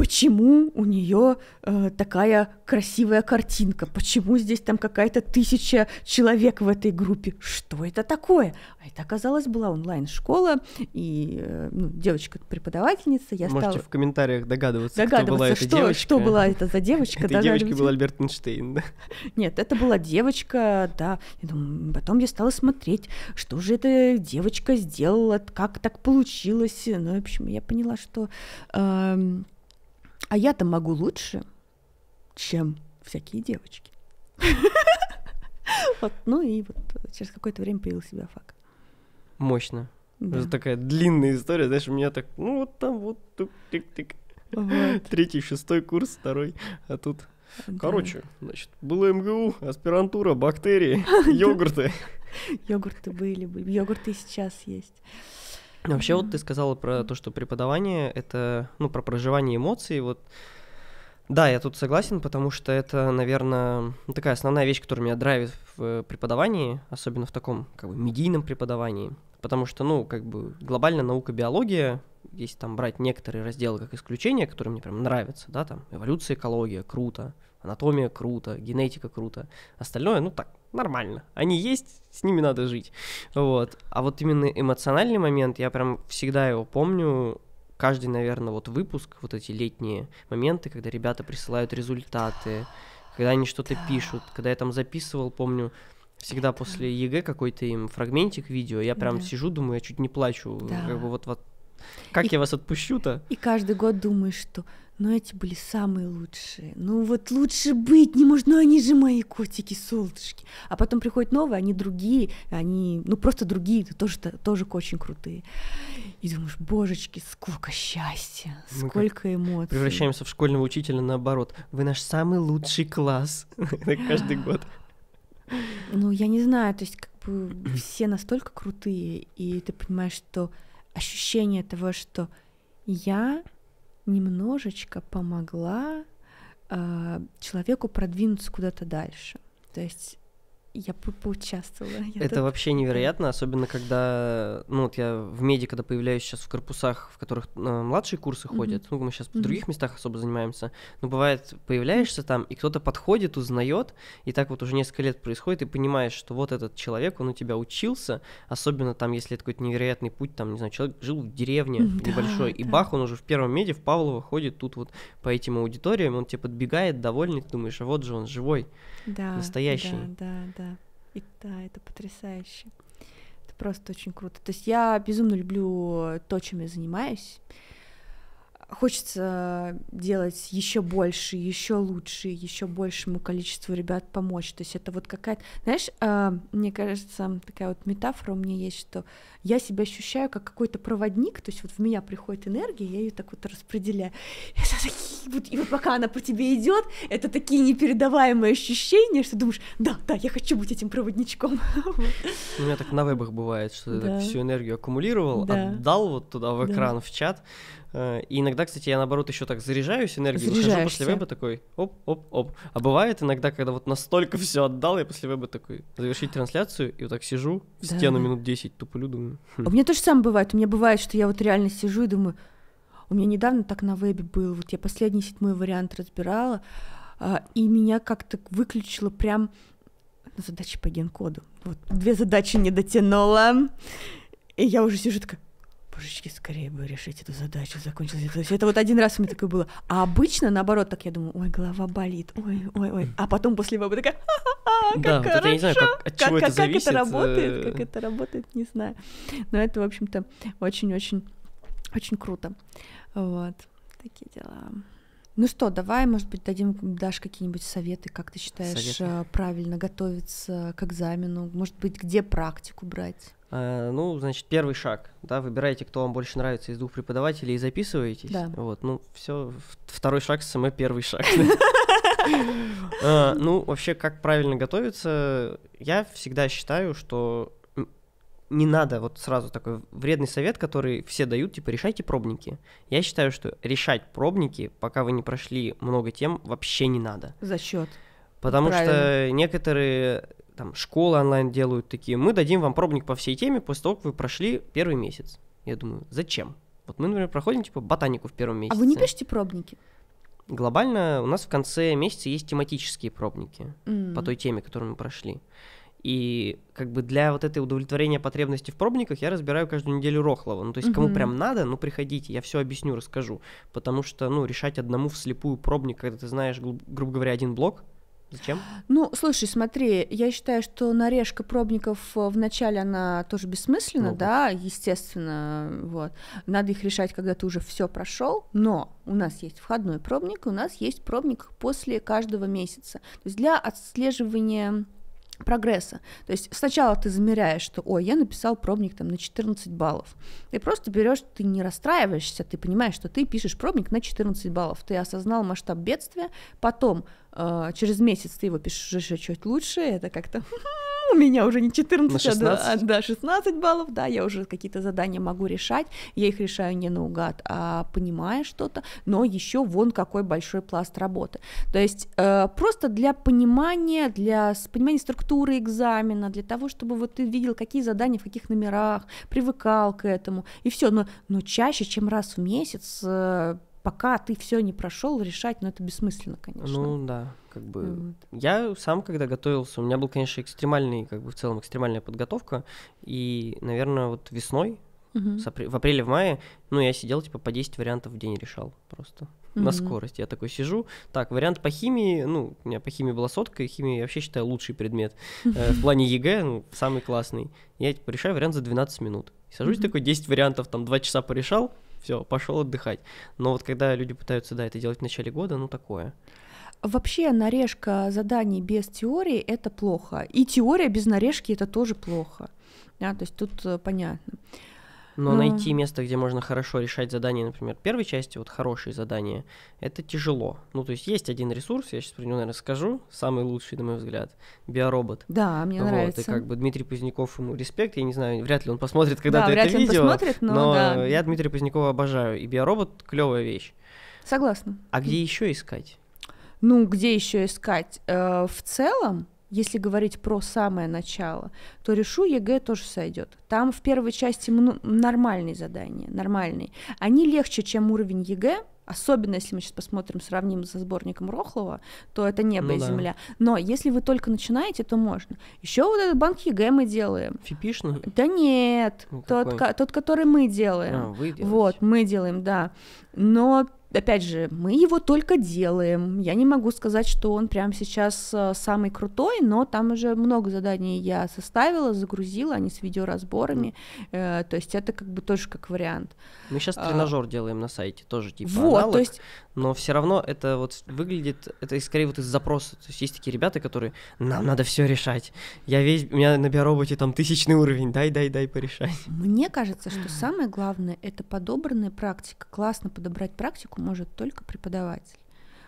почему у нее э, такая красивая картинка, почему здесь там какая-то тысяча человек в этой группе, что это такое? А это оказалось была онлайн-школа, и э, ну, девочка-преподавательница. Я Можете стала... в комментариях догадываться, догадываться кто была эта девочка. Что была это за девочка? Это девочкой был Альберт Эйнштейн, да? Нет, это была девочка, да. Я думаю, потом я стала смотреть, что же эта девочка сделала, как так получилось. Ну, в общем, я поняла, что... Э, а я-то могу лучше, чем всякие девочки. Вот, ну и вот через какое-то время появился факт. Мощно. Это такая длинная история, знаешь, у меня так, ну вот там вот тик-тик. Третий, шестой курс, второй, а тут... Короче, значит, было МГУ, аспирантура, бактерии, йогурты. Йогурты были, йогурты сейчас есть. А вообще, вот ты сказала про то, что преподавание это, ну, про проживание эмоций. Вот, да, я тут согласен, потому что это, наверное, ну, такая основная вещь, которая меня драйвит в преподавании, особенно в таком как бы медийном преподавании. Потому что, ну, как бы глобально наука биология, если там брать некоторые разделы как исключения, которые мне прям нравятся, да, там эволюция, экология, круто, анатомия, круто, генетика, круто, остальное, ну, так, нормально. Они есть, с ними надо жить. Вот. А вот именно эмоциональный момент, я прям всегда его помню. Каждый, наверное, вот выпуск, вот эти летние моменты, когда ребята присылают результаты, когда они что-то пишут, когда я там записывал, помню, всегда после ЕГЭ какой-то им фрагментик видео, я прям да. сижу, думаю, я чуть не плачу, да. как бы вот вот как и, я вас отпущу-то? И каждый год думаешь, что но эти были самые лучшие. Ну вот лучше быть не может, но ну, они же мои котики, солнышки. А потом приходят новые, они другие, они, ну просто другие, тоже, тоже очень крутые. И думаешь, божечки, сколько счастья, Мы сколько эмоций. Превращаемся в школьного учителя наоборот. Вы наш самый лучший класс каждый год. Ну, я не знаю, то есть как бы все настолько крутые, и ты понимаешь, что ощущение того, что я немножечко помогла э, человеку продвинуться куда-то дальше. То есть я по поучаствовала. Я это тут... вообще невероятно, особенно когда, ну вот я в меди, когда появляюсь сейчас в корпусах, в которых э, младшие курсы mm-hmm. ходят, ну мы сейчас mm-hmm. в других местах особо занимаемся, но бывает, появляешься там, и кто-то подходит, узнает, и так вот уже несколько лет происходит, и понимаешь, что вот этот человек, он у тебя учился, особенно там, если это какой-то невероятный путь, там, не знаю, человек жил в деревне mm-hmm. небольшой, да, и да. бах, он уже в первом меди, в Павлова ходит тут вот по этим аудиториям, он тебе подбегает, довольный, ты думаешь, а вот же он живой да, настоящий. Да, да, да. И, да, это потрясающе. Это просто очень круто. То есть я безумно люблю то, чем я занимаюсь хочется делать еще больше, еще лучше, еще большему количеству ребят помочь. То есть это вот какая-то, знаешь, а, мне кажется, такая вот метафора у меня есть, что я себя ощущаю как какой-то проводник, то есть вот в меня приходит энергия, я ее так вот распределяю. И, вот, и пока она по тебе идет, это такие непередаваемые ощущения, что думаешь, да, да, я хочу быть этим проводничком. У меня так на вебах бывает, что ты всю энергию аккумулировал, да. отдал вот туда в экран, в чат, Э, и иногда, кстати, я наоборот еще так заряжаюсь энергией, выхожу после веба такой, оп, оп, оп. А бывает иногда, когда вот настолько все отдал, я после веба такой, завершить трансляцию, и вот так сижу в да. стену минут 10, туплю, думаю. Хм. А у меня тоже самое бывает, у меня бывает, что я вот реально сижу и думаю, у меня недавно так на вебе был, вот я последний седьмой вариант разбирала, а, и меня как-то выключило прям на задачи по генкоду. Вот две задачи не дотянула, и я уже сижу такая, божечки, скорее бы решить эту задачу, закончилось это. Это вот один раз у меня такое было. А обычно, наоборот, так я думаю, ой, голова болит, ой, ой, ой. А потом после бабы такая, ха-ха-ха, как да, хорошо. Вот я не знаю, как, от чего как, это зависит. Как это работает, э, как это работает, не знаю. Но это, в общем-то, очень-очень, очень круто. Вот, такие дела. Ну что, давай, может быть, дадим, дашь какие-нибудь советы, как ты считаешь, советы. Э, правильно готовиться к экзамену, может быть, где практику брать? Э, ну, значит, первый шаг, да, выбираете, кто вам больше нравится из двух преподавателей и записываетесь. Да. Вот, ну, все, второй шаг, самый первый шаг. Э, ну, вообще, как правильно готовиться, я всегда считаю, что не надо вот сразу такой вредный совет, который все дают, типа решайте пробники. Я считаю, что решать пробники, пока вы не прошли много тем, вообще не надо. За счет. Потому Правильно. что некоторые там школы онлайн делают такие, мы дадим вам пробник по всей теме после того, как вы прошли первый месяц. Я думаю, зачем? Вот мы, например, проходим, типа, ботанику в первом месяце. А вы не пишете пробники? Глобально у нас в конце месяца есть тематические пробники mm. по той теме, которую мы прошли. И как бы для вот этой удовлетворения потребности в пробниках я разбираю каждую неделю Рохлова. Ну, то есть, кому mm-hmm. прям надо, ну, приходите, я все объясню, расскажу. Потому что, ну, решать одному вслепую пробник, когда ты знаешь, гру- грубо говоря, один блок, Зачем? Ну, слушай, смотри, я считаю, что нарежка пробников э, вначале она тоже бессмысленна, ну, да, естественно, вот. Надо их решать, когда ты уже все прошел, но у нас есть входной пробник, у нас есть пробник после каждого месяца. То есть для отслеживания прогресса. То есть сначала ты замеряешь, что, ой, я написал пробник там на 14 баллов. Ты просто берешь, ты не расстраиваешься, ты понимаешь, что ты пишешь пробник на 14 баллов. Ты осознал масштаб бедствия, потом э, через месяц ты его пишешь еще чуть лучше, это как-то у меня уже не 14, 16? А, а да, 16 баллов, да, я уже какие-то задания могу решать, я их решаю не наугад, а понимая что-то, но еще вон какой большой пласт работы. То есть э, просто для понимания, для понимания структуры экзамена, для того, чтобы вот ты видел, какие задания в каких номерах, привыкал к этому, и все, но, но чаще, чем раз в месяц, э, пока ты все не прошел, решать, но ну, это бессмысленно, конечно. Ну да. Как бы mm я сам, когда готовился, у меня был, конечно, экстремальный, как бы в целом экстремальная подготовка, и, наверное, вот весной uh В апреле, в мае, ну, я сидел, типа, по 10 вариантов в день решал просто. uh На скорость. Я такой сижу. Так, вариант по химии, ну, у меня по химии была сотка, и химия я вообще считаю лучший предмет. Э, в плане ЕГЭ, ну, самый классный. Я, типа, решаю вариант за 12 минут. сажусь такой 10 вариантов, там, 2 часа порешал, все, пошел отдыхать. Но вот когда люди пытаются, да, это делать в начале года, ну, такое. Вообще нарежка заданий без теории — это плохо. И теория без нарежки — это тоже плохо. Да, то есть тут э, понятно. Но, Но найти место, где можно хорошо решать задания, например, первой части, вот хорошие задания, это тяжело. Ну, то есть есть один ресурс, я сейчас про него, наверное, скажу, самый лучший, на мой взгляд, биоробот. Да, мне вот, нравится. И как бы Дмитрий Поздняков ему респект, я не знаю, вряд ли он посмотрит когда-то да, это видео. посмотрит, но, но да. я Дмитрия Позднякова обожаю, и биоробот — клевая вещь. Согласна. А где еще искать? Ну, где еще искать? Э, в целом, если говорить про самое начало, то решу ЕГЭ тоже сойдет. Там в первой части нормальные задания, нормальные. Они легче, чем уровень ЕГЭ, особенно если мы сейчас посмотрим, сравним со сборником Рохлова, то это небо ну, и да. земля. Но если вы только начинаете, то можно. Еще вот этот банк ЕГЭ мы делаем. Фипишно? Да нет, ну, тот, ко- тот, который мы делаем. А, вы Вот, мы делаем, да. Но опять же, мы его только делаем. Я не могу сказать, что он прямо сейчас э, самый крутой, но там уже много заданий я составила, загрузила, они с видеоразборами. Э, то есть это как бы тоже как вариант. Мы сейчас а. тренажер а, делаем на сайте, тоже типа вот, аналог, то есть... но все равно это вот выглядит, это скорее вот из запроса. То есть есть такие ребята, которые, нам надо все решать. Я весь, у меня на биороботе там тысячный уровень, дай-дай-дай порешать. Мне кажется, что самое главное — это подобранная практика. Классно подобрать практику, может только преподаватель.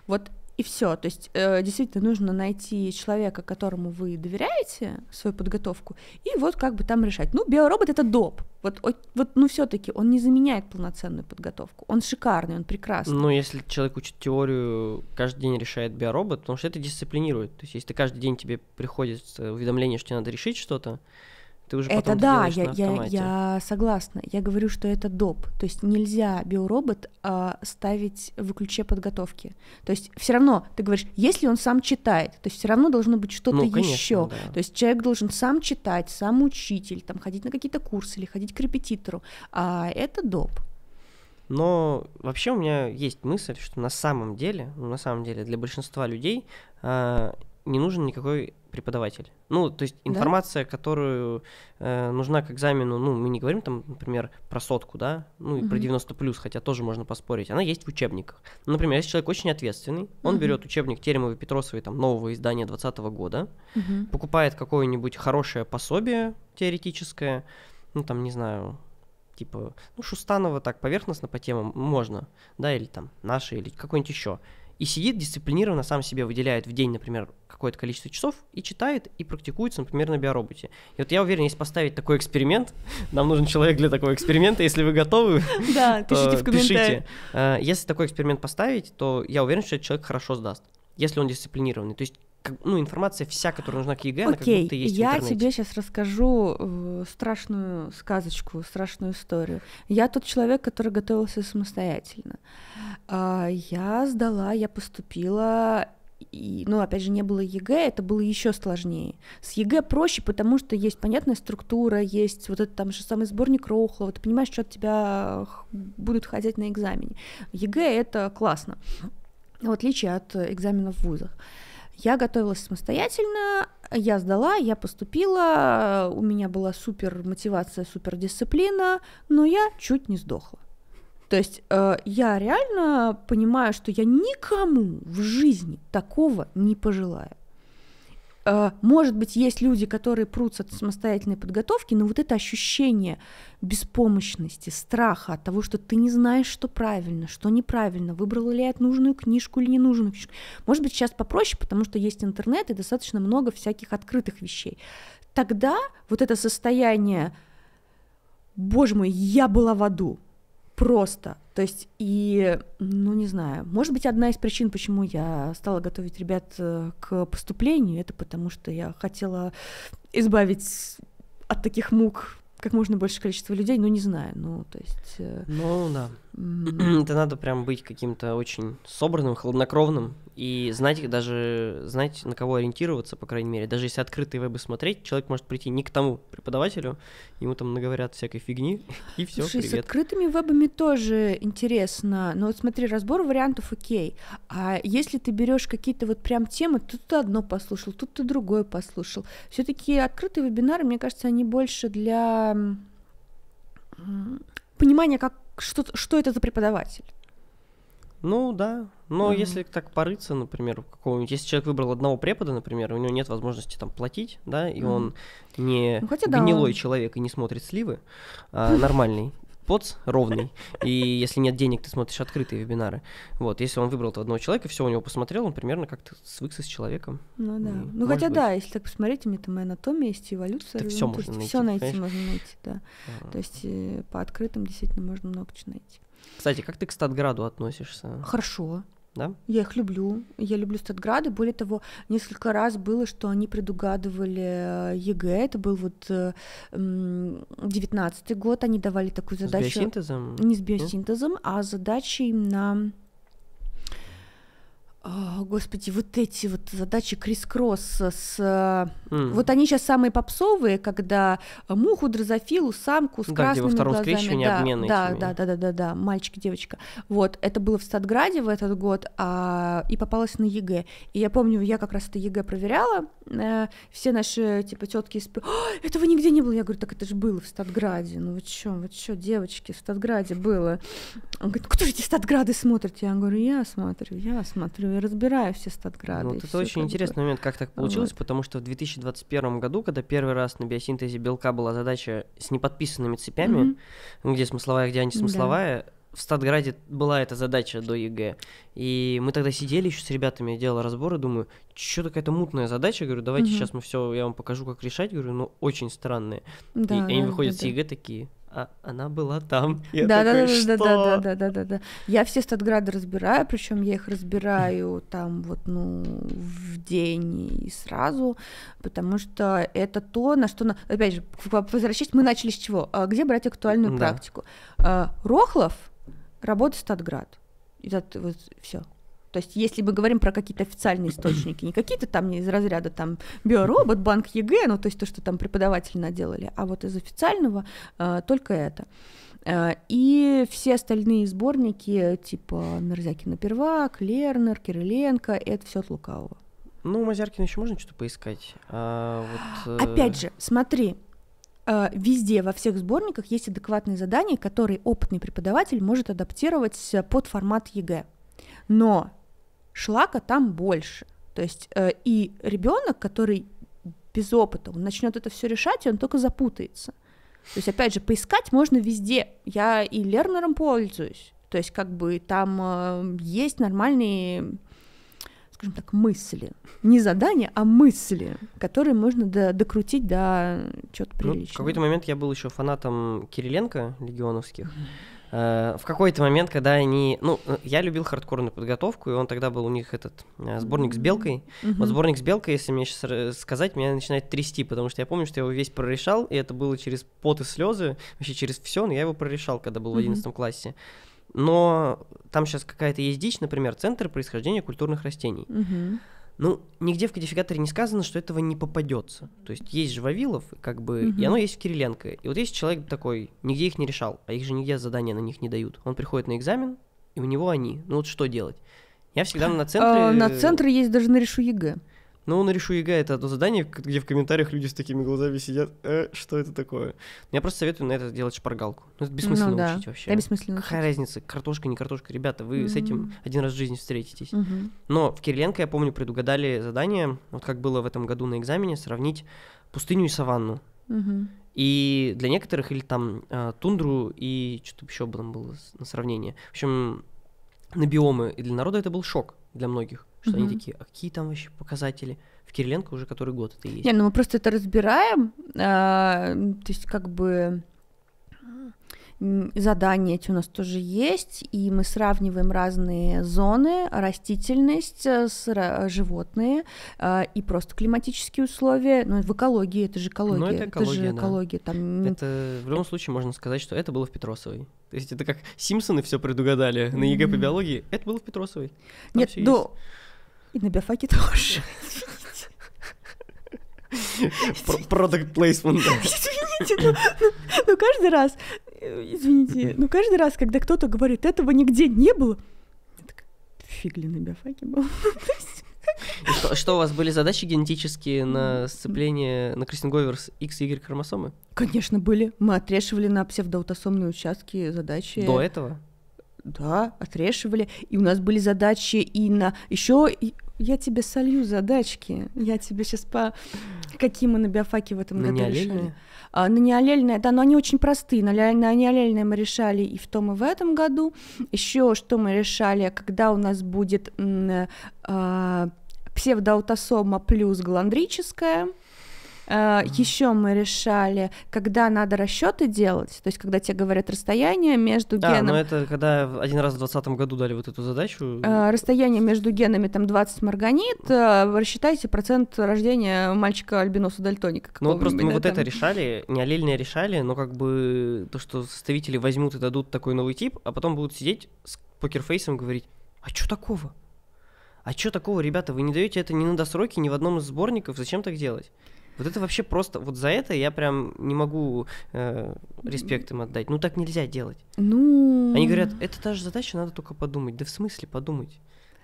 Вот и все. То есть э, действительно нужно найти человека, которому вы доверяете свою подготовку, и вот как бы там решать. Ну, биоробот это доп. Вот, вот ну все-таки он не заменяет полноценную подготовку. Он шикарный, он прекрасный. Ну, если человек учит теорию, каждый день решает биоробот, потому что это дисциплинирует. То есть, если каждый день тебе приходит уведомление, что тебе надо решить что-то, ты уже это да, я, я, я согласна. Я говорю, что это доп. То есть нельзя биоробот э, ставить в ключе подготовки. То есть все равно ты говоришь, если он сам читает, то все равно должно быть что-то ну, еще. Да. То есть человек должен сам читать, сам учитель, там ходить на какие-то курсы или ходить к репетитору. А это доп. Но вообще у меня есть мысль, что на самом деле, ну, на самом деле для большинства людей а, не нужен никакой преподаватель. Ну, то есть информация, да? которую э, нужна к экзамену, ну, мы не говорим там, например, про сотку, да, ну, и угу. про 90 плюс, хотя тоже можно поспорить, она есть в учебниках. Например, если человек очень ответственный, он угу. берет учебник Теремова Теремовой Петросовой, там, нового издания 2020 года, угу. покупает какое-нибудь хорошее пособие теоретическое, ну, там, не знаю, типа, ну, Шустанова так поверхностно по темам можно, да, или там наши, или какой-нибудь еще и сидит дисциплинированно, сам себе выделяет в день, например, какое-то количество часов и читает и практикуется, например, на биороботе. И вот я уверен, если поставить такой эксперимент, нам нужен человек для такого эксперимента, если вы готовы, да, пишите в комментариях. Э, если такой эксперимент поставить, то я уверен, что этот человек хорошо сдаст, если он дисциплинированный. То есть ну, информация вся, которая нужна к ЕГЭ, Окей, она как будто есть я в интернете. Я тебе сейчас расскажу э, страшную сказочку, страшную историю. Я тот человек, который готовился самостоятельно. А, я сдала, я поступила, и, ну, опять же, не было ЕГЭ, это было еще сложнее. С ЕГЭ проще, потому что есть понятная структура, есть вот этот там же самый сборник Роухлова, ты понимаешь, что от тебя будут ходить на экзамене. ЕГЭ — это классно, в отличие от э, экзаменов в вузах. Я готовилась самостоятельно, я сдала, я поступила, у меня была супер мотивация, супер дисциплина, но я чуть не сдохла. То есть э, я реально понимаю, что я никому в жизни такого не пожелаю. Э, может быть, есть люди, которые прутся от самостоятельной подготовки, но вот это ощущение беспомощности, страха от того, что ты не знаешь, что правильно, что неправильно, выбрала ли я нужную книжку или ненужную книжку. Может быть, сейчас попроще, потому что есть интернет и достаточно много всяких открытых вещей. Тогда вот это состояние «Боже мой, я была в аду», просто. То есть, и, ну, не знаю, может быть, одна из причин, почему я стала готовить ребят э, к поступлению, это потому что я хотела избавить от таких мук как можно большее количество людей, ну, не знаю, ну, то есть... Э, ну, да. Это надо прям быть каким-то очень собранным, хладнокровным и знать даже, знать, на кого ориентироваться, по крайней мере. Даже если открытые вебы смотреть, человек может прийти не к тому преподавателю, ему там наговорят всякой фигни, и все, Слушай, привет. с открытыми вебами тоже интересно, но ну, вот смотри, разбор вариантов окей, а если ты берешь какие-то вот прям темы, тут ты одно послушал, тут ты другое послушал. все таки открытые вебинары, мне кажется, они больше для понимания, как что, что это за преподаватель? Ну да, но mm-hmm. если так порыться, например, в каком нибудь если человек выбрал одного препода, например, у него нет возможности там платить, да, и mm-hmm. он не ну, хотя, да, гнилой он... человек и не смотрит сливы, а нормальный, поц ровный, и если нет денег, ты смотришь открытые вебинары. Вот, если он выбрал одного человека, все у него посмотрел, он примерно как-то свыкся с человеком. Ну да. И, ну хотя быть. да, если так посмотреть, у меня там анатомия есть, эволюция. Так все можно найти. Все найти понимаешь? можно найти, да. А-а-а. То есть э, по открытым действительно можно много чего найти. Кстати, как ты к Статграду относишься? Хорошо да? Я их люблю, я люблю статграды. Более того, несколько раз было, что они предугадывали э, ЕГЭ, это был вот э, девятнадцатый год, они давали такую задачу. С биосинтезом? Не с биосинтезом, mm? а задачей на господи, вот эти вот задачи крис-кросс с... Mm. Вот они сейчас самые попсовые, когда муху, дрозофилу, самку с да, красными где во втором глазами. Скрещивании да, обмены да, этими. да, да, да, да, да, мальчик, девочка. Вот, это было в Стадграде в этот год, а... и попалась на ЕГЭ. И я помню, я как раз это ЕГЭ проверяла, э, все наши, типа, тетки из... «А, этого нигде не было. Я говорю, так это же было в Стадграде. Ну вот чё, вот чё, девочки, в Стадграде было. Он говорит, кто же эти Стадграды смотрит? Я говорю, я смотрю, я смотрю разбираю все статграды. Ну, вот это очень интересный бы. момент, как так получилось, вот. потому что в 2021 году, когда первый раз на биосинтезе белка была задача с неподписанными цепями, mm-hmm. где смысловая, где антисмысловая, да в Статграде была эта задача до ЕГЭ. И мы тогда сидели еще с ребятами, я делал разборы, думаю, что такая-то мутная задача, говорю, давайте угу. сейчас мы все, я вам покажу, как решать, говорю, но «Ну, очень странные. Да, и да, они выходят да, с ЕГЭ да. такие, а она была там. Я да, такой, да, да, да, да, да, да, да, да. Я все статграды разбираю, причем я их разбираю там вот, ну, в день и сразу, потому что это то, на что, на. опять же, возвращаясь, мы начали с чего? А, где брать актуальную да. практику? А, Рохлов, работа статград. И вот все. То есть, если мы говорим про какие-то официальные источники, не какие-то там не из разряда там биоробот, банк ЕГЭ, ну то есть то, что там преподаватели наделали, а вот из официального э, только это. Э, и все остальные сборники, типа Мерзякина Первак, Лернер, Кириленко, это все от Лукавого. Ну, у Мазяркина еще можно что-то поискать. А, вот, э... Опять же, смотри, э, везде, во всех сборниках есть адекватные задания, которые опытный преподаватель может адаптировать под формат ЕГЭ. Но шлака там больше. То есть э, и ребенок, который без опыта, он начнет это все решать, и он только запутается. То есть, опять же, поискать можно везде. Я и лернером пользуюсь. То есть, как бы там э, есть нормальные, скажем так, мысли. Не задания, а мысли, которые можно до, докрутить до чего-то приличного. Ну, в какой-то момент я был еще фанатом Кириленко легионовских. Mm-hmm. Э, в какой-то момент, когда они... Ну, э, я любил хардкорную подготовку, и он тогда был у них этот э, сборник с белкой. Угу. Вот сборник с белкой, если мне сейчас сказать, меня начинает трясти, потому что я помню, что я его весь прорешал, и это было через пот и слезы, вообще через все, но я его прорешал, когда был в 11 классе но там сейчас какая-то есть дичь, например, центр происхождения культурных растений. Угу. Ну, нигде в кодификаторе не сказано, что этого не попадется. То есть есть же Вавилов, как бы, угу. и оно есть в Кириленко. И вот есть человек такой, нигде их не решал, а их же нигде задания на них не дают. Он приходит на экзамен, и у него они. Ну вот что делать? Я всегда а, на центре... А, на центре есть даже на решу ЕГЭ. Ну, он решу ЕГЭ это одно задание, где в комментариях люди с такими глазами сидят. Э, что это такое? Я просто советую на это сделать шпаргалку. Ну, это бессмысленно ну, да. учить вообще. Да, бессмысленно Какая учить. разница, картошка, не картошка? Ребята, вы mm-hmm. с этим один раз в жизни встретитесь. Mm-hmm. Но в Кириленко, я помню, предугадали задание, вот как было в этом году на экзамене, сравнить пустыню и саванну. Mm-hmm. И для некоторых, или там э, тундру, и что-то еще было на сравнение. В общем, на биомы. И для народа это был шок, для многих что угу. они такие, а какие там вообще показатели? В Кириленко уже который год это есть. Не, ну мы просто это разбираем, а, то есть как бы задания эти у нас тоже есть, и мы сравниваем разные зоны, растительность, э, с, животные а, и просто климатические условия. Ну, в экологии, это же экология. Ну, это экология, это же да. экология там... Это в любом случае можно сказать, что это было в Петросовой. То есть это как Симпсоны все предугадали на ЕГЭ по биологии, это было в Петросовой. Там Нет, ну, и на биофаке тоже. Продукт плейсмент. Извините, но ну, ну, ну, каждый раз, извините, но каждый раз, когда кто-то говорит, этого нигде не было, фигли на биофаке был. Что, что, у вас были задачи генетические на сцепление, на крессинговерс X и Y хромосомы? Конечно, были. Мы отрешивали на псевдоутосомные участки задачи. До этого? Да, отрешивали. И у нас были задачи и на еще и я тебе солью задачки, я тебе сейчас по... Какие мы на биофаке в этом на году неолельные? решали? А, на неолельные, да, но они очень простые. На, на неолельные мы решали и в том, и в этом году. Еще что мы решали, когда у нас будет э, а, псевдоаутосома плюс галандрическая – Э, Еще мы решали, когда надо расчеты делать, то есть когда тебе говорят расстояние между а, ну геном... А, ну это когда один раз в 2020 году дали вот эту задачу. Э, расстояние между генами там 20 марганит, э, рассчитайте процент рождения мальчика-альбиноса-дальтоника. Ну просто мы да, вот это решали, не аллельное решали, но как бы то, что составители возьмут и дадут такой новый тип, а потом будут сидеть с покерфейсом говорить, а что такого? А что такого, ребята, вы не даете это ни на досроке, ни в одном из сборников, зачем так делать? Вот это вообще просто, вот за это я прям не могу э, респект им отдать. Ну так нельзя делать. Ну. Они говорят, это та же задача, надо только подумать. Да в смысле подумать?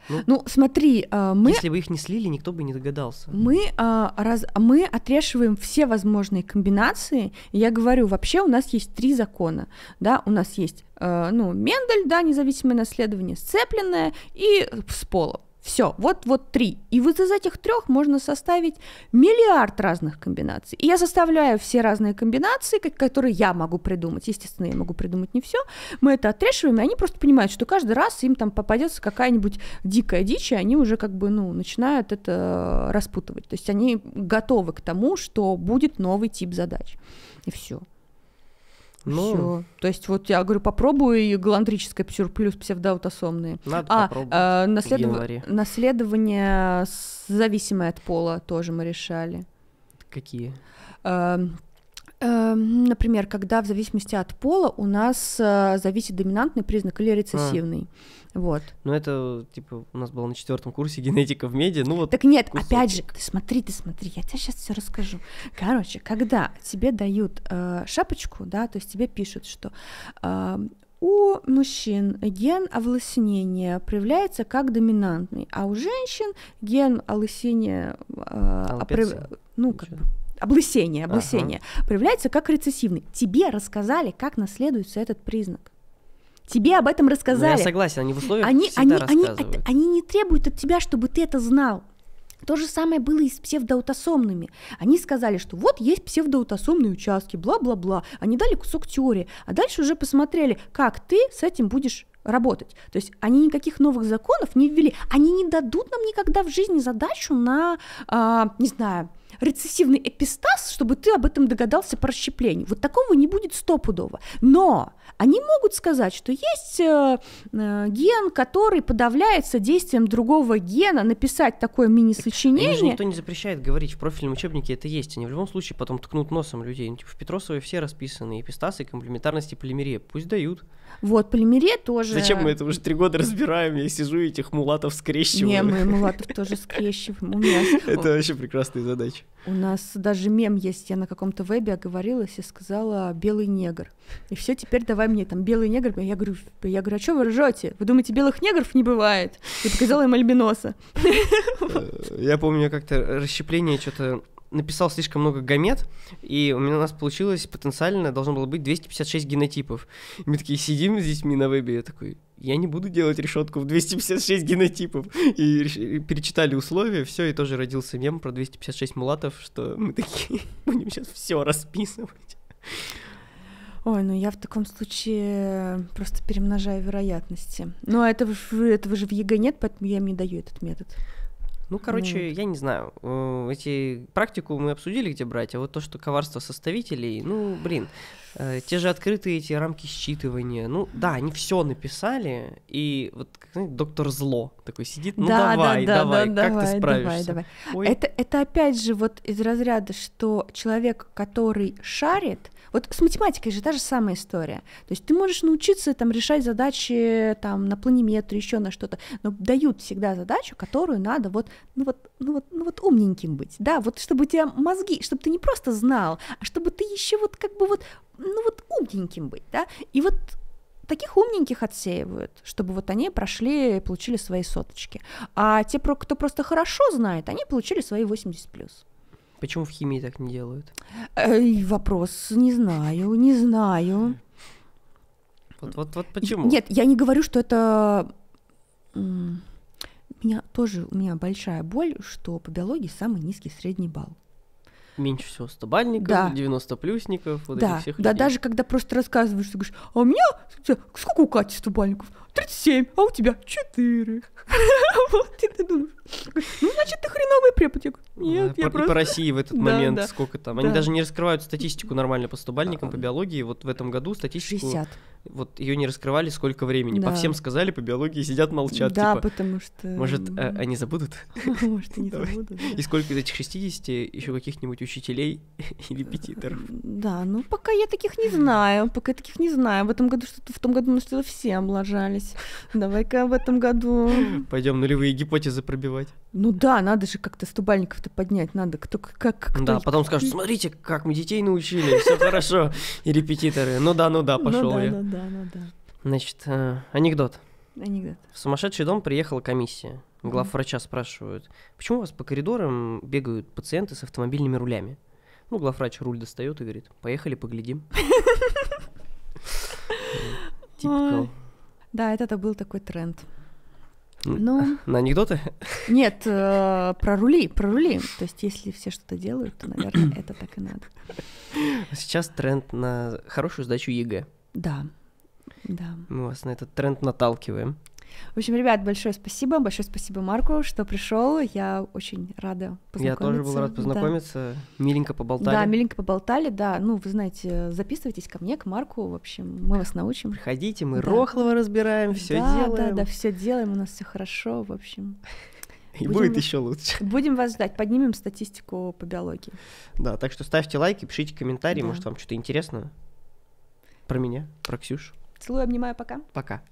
Ну, ну смотри, э, мы... Если бы их не слили, никто бы не догадался. Мы, э, раз, мы отрешиваем все возможные комбинации. Я говорю, вообще у нас есть три закона. Да? У нас есть э, ну, Мендель, да, независимое наследование, сцепленное и с полом. Все, вот, вот три. И вот из этих трех можно составить миллиард разных комбинаций. И я составляю все разные комбинации, которые я могу придумать. Естественно, я могу придумать не все. Мы это отрешиваем, и они просто понимают, что каждый раз им там попадется какая-нибудь дикая дичь, и они уже как бы, ну, начинают это распутывать. То есть они готовы к тому, что будет новый тип задач. И все. Ну, Всё. то есть вот я говорю, попробуй галандрическое плюс псевдоутосомные. Надо а, э, наследов... наследование зависимое от пола тоже мы решали. Какие? Э, например, когда в зависимости от пола у нас э, зависит доминантный признак или рецессивный. А. Вот. Ну, это, типа, у нас было на четвертом курсе генетика в меди, ну вот... Так нет, кусочек. опять же, ты смотри, ты смотри, я тебе сейчас все расскажу. Короче, когда тебе дают э, шапочку, да, то есть тебе пишут, что э, у мужчин ген овласенения проявляется как доминантный, а у женщин ген олысения... Э, опри... Ну, как бы облысение, облысение, ага. проявляется как рецессивный. Тебе рассказали, как наследуется этот признак. Тебе об этом рассказали. Ну, я согласен, они в условиях они, всегда они, рассказывают. Они, они не требуют от тебя, чтобы ты это знал. То же самое было и с псевдоутосомными. Они сказали, что вот есть псевдоутосомные участки, бла-бла-бла. Они дали кусок теории, а дальше уже посмотрели, как ты с этим будешь работать. То есть они никаких новых законов не ввели. Они не дадут нам никогда в жизни задачу на, э, не знаю, рецессивный эпистаз, чтобы ты об этом догадался по расщеплению. Вот такого не будет стопудово. Но они могут сказать, что есть э, э, ген, который подавляется действием другого гена, написать такое мини-сочинение. Им же никто не запрещает говорить, в профильном учебнике это есть. Они в любом случае потом ткнут носом людей. Типа в Петросовой все расписаны, эпистасы, комплементарности, полимерия. Пусть дают. Вот, полимерия тоже. Зачем мы это уже три года разбираем? Я сижу и этих мулатов скрещиваю. Не, мы мулатов тоже скрещиваем. Это вообще прекрасная задача. У нас даже мем есть, я на каком-то вебе оговорилась и сказала «белый негр». И все, теперь давай мне там «белый негр». Я говорю, я говорю, а что вы ржете? Вы думаете, белых негров не бывает? И показала им альбиноса. Э, я помню как-то расщепление что-то написал слишком много гамет, и у меня у нас получилось потенциально должно было быть 256 генотипов. И мы такие сидим с детьми на вебе, я такой, я не буду делать решетку в 256 генотипов. И, перечитали условия, все, и тоже родился мем про 256 мулатов, что мы такие будем сейчас все расписывать. Ой, ну я в таком случае просто перемножаю вероятности. Но ну, а этого, этого же в ЕГЭ нет, поэтому я им не даю этот метод. Ну, короче, вот. я не знаю. Э, эти практику мы обсудили, где брать, а вот то, что коварство составителей, ну, блин, э, те же открытые эти рамки считывания. Ну, да, они все написали, и вот, как знаете, доктор зло такой сидит, ну, да, давай, да, да, давай, как давай, ты справишься? Давай, давай. Это, это опять же вот из разряда, что человек, который шарит, вот с математикой же та же самая история. То есть ты можешь научиться там решать задачи там на планиметре, еще на что-то, но дают всегда задачу, которую надо вот, ну вот, ну вот, ну вот умненьким быть, да, вот чтобы у тебя мозги, чтобы ты не просто знал, а чтобы ты еще вот как бы вот, ну вот умненьким быть, да, и вот таких умненьких отсеивают, чтобы вот они прошли и получили свои соточки. А те, кто просто хорошо знает, они получили свои 80+. плюс. Почему в химии так не делают? Э, вопрос, не знаю, не знаю. Вот, вот, вот почему? Нет, я не говорю, что это меня тоже у меня большая боль, что по биологии самый низкий средний балл. Меньше всего 100 бальников, да. 90 плюсников, вот да. этих всех Да, даже когда просто рассказываешь, ты говоришь, а у меня сколько у Кати 100 бальников? 37, а у тебя 4. Вот ты думаешь, ну значит ты хреновый препод. Нет, я просто... И по России в этот момент сколько там. Они даже не раскрывают статистику нормально по стубальникам, по биологии. Вот в этом году статистику... 60. Вот ее не раскрывали сколько времени. По всем сказали, по биологии сидят, молчат. Да, типа. потому что... Может, э, они забудут? Может, они забудут. И сколько из этих 60 еще каких-нибудь учителей и репетиторов? Да, ну пока я таких не знаю. Пока я таких не знаю. В этом году что-то... В том году мы что-то все облажались. Давай-ка в этом году... Пойдем нулевые гипотезы пробивать. Ну да, надо же как-то стубальников как-то поднять надо. Кто, как, кто... Да, потом скажут, смотрите, как мы детей научили, все хорошо. И репетиторы. Ну да, ну да, ну пошел я. Ну да, ну да, ну да. Значит, э, анекдот. Анекдот. В сумасшедший дом приехала комиссия. глав Главврача спрашивают, почему у вас по коридорам бегают пациенты с автомобильными рулями? Ну, главврач руль достает и говорит, поехали поглядим. Типикал. Да, это был такой тренд. Ну, на анекдоты? Нет, э, про рули, про рули. То есть, если все что-то делают, то, наверное, это так и надо. Сейчас тренд на хорошую сдачу ЕГЭ. Да, да. Мы вас на этот тренд наталкиваем. В общем, ребят, большое спасибо. Большое спасибо Марку, что пришел. Я очень рада познакомиться. Я тоже был рад познакомиться. Да. Миленько поболтали. Да, миленько поболтали, да. Ну, вы знаете, записывайтесь ко мне, к Марку. В общем, мы вас научим. Приходите, мы да. Рохлова разбираем, все да, делаем. Да, да, да, все делаем, у нас все хорошо, в общем. И будем, будет еще лучше. Будем вас ждать, поднимем статистику по биологии. Да, так что ставьте лайки, пишите комментарии, да. может, вам что-то интересно про меня, про Ксюш. Целую, обнимаю, пока. Пока.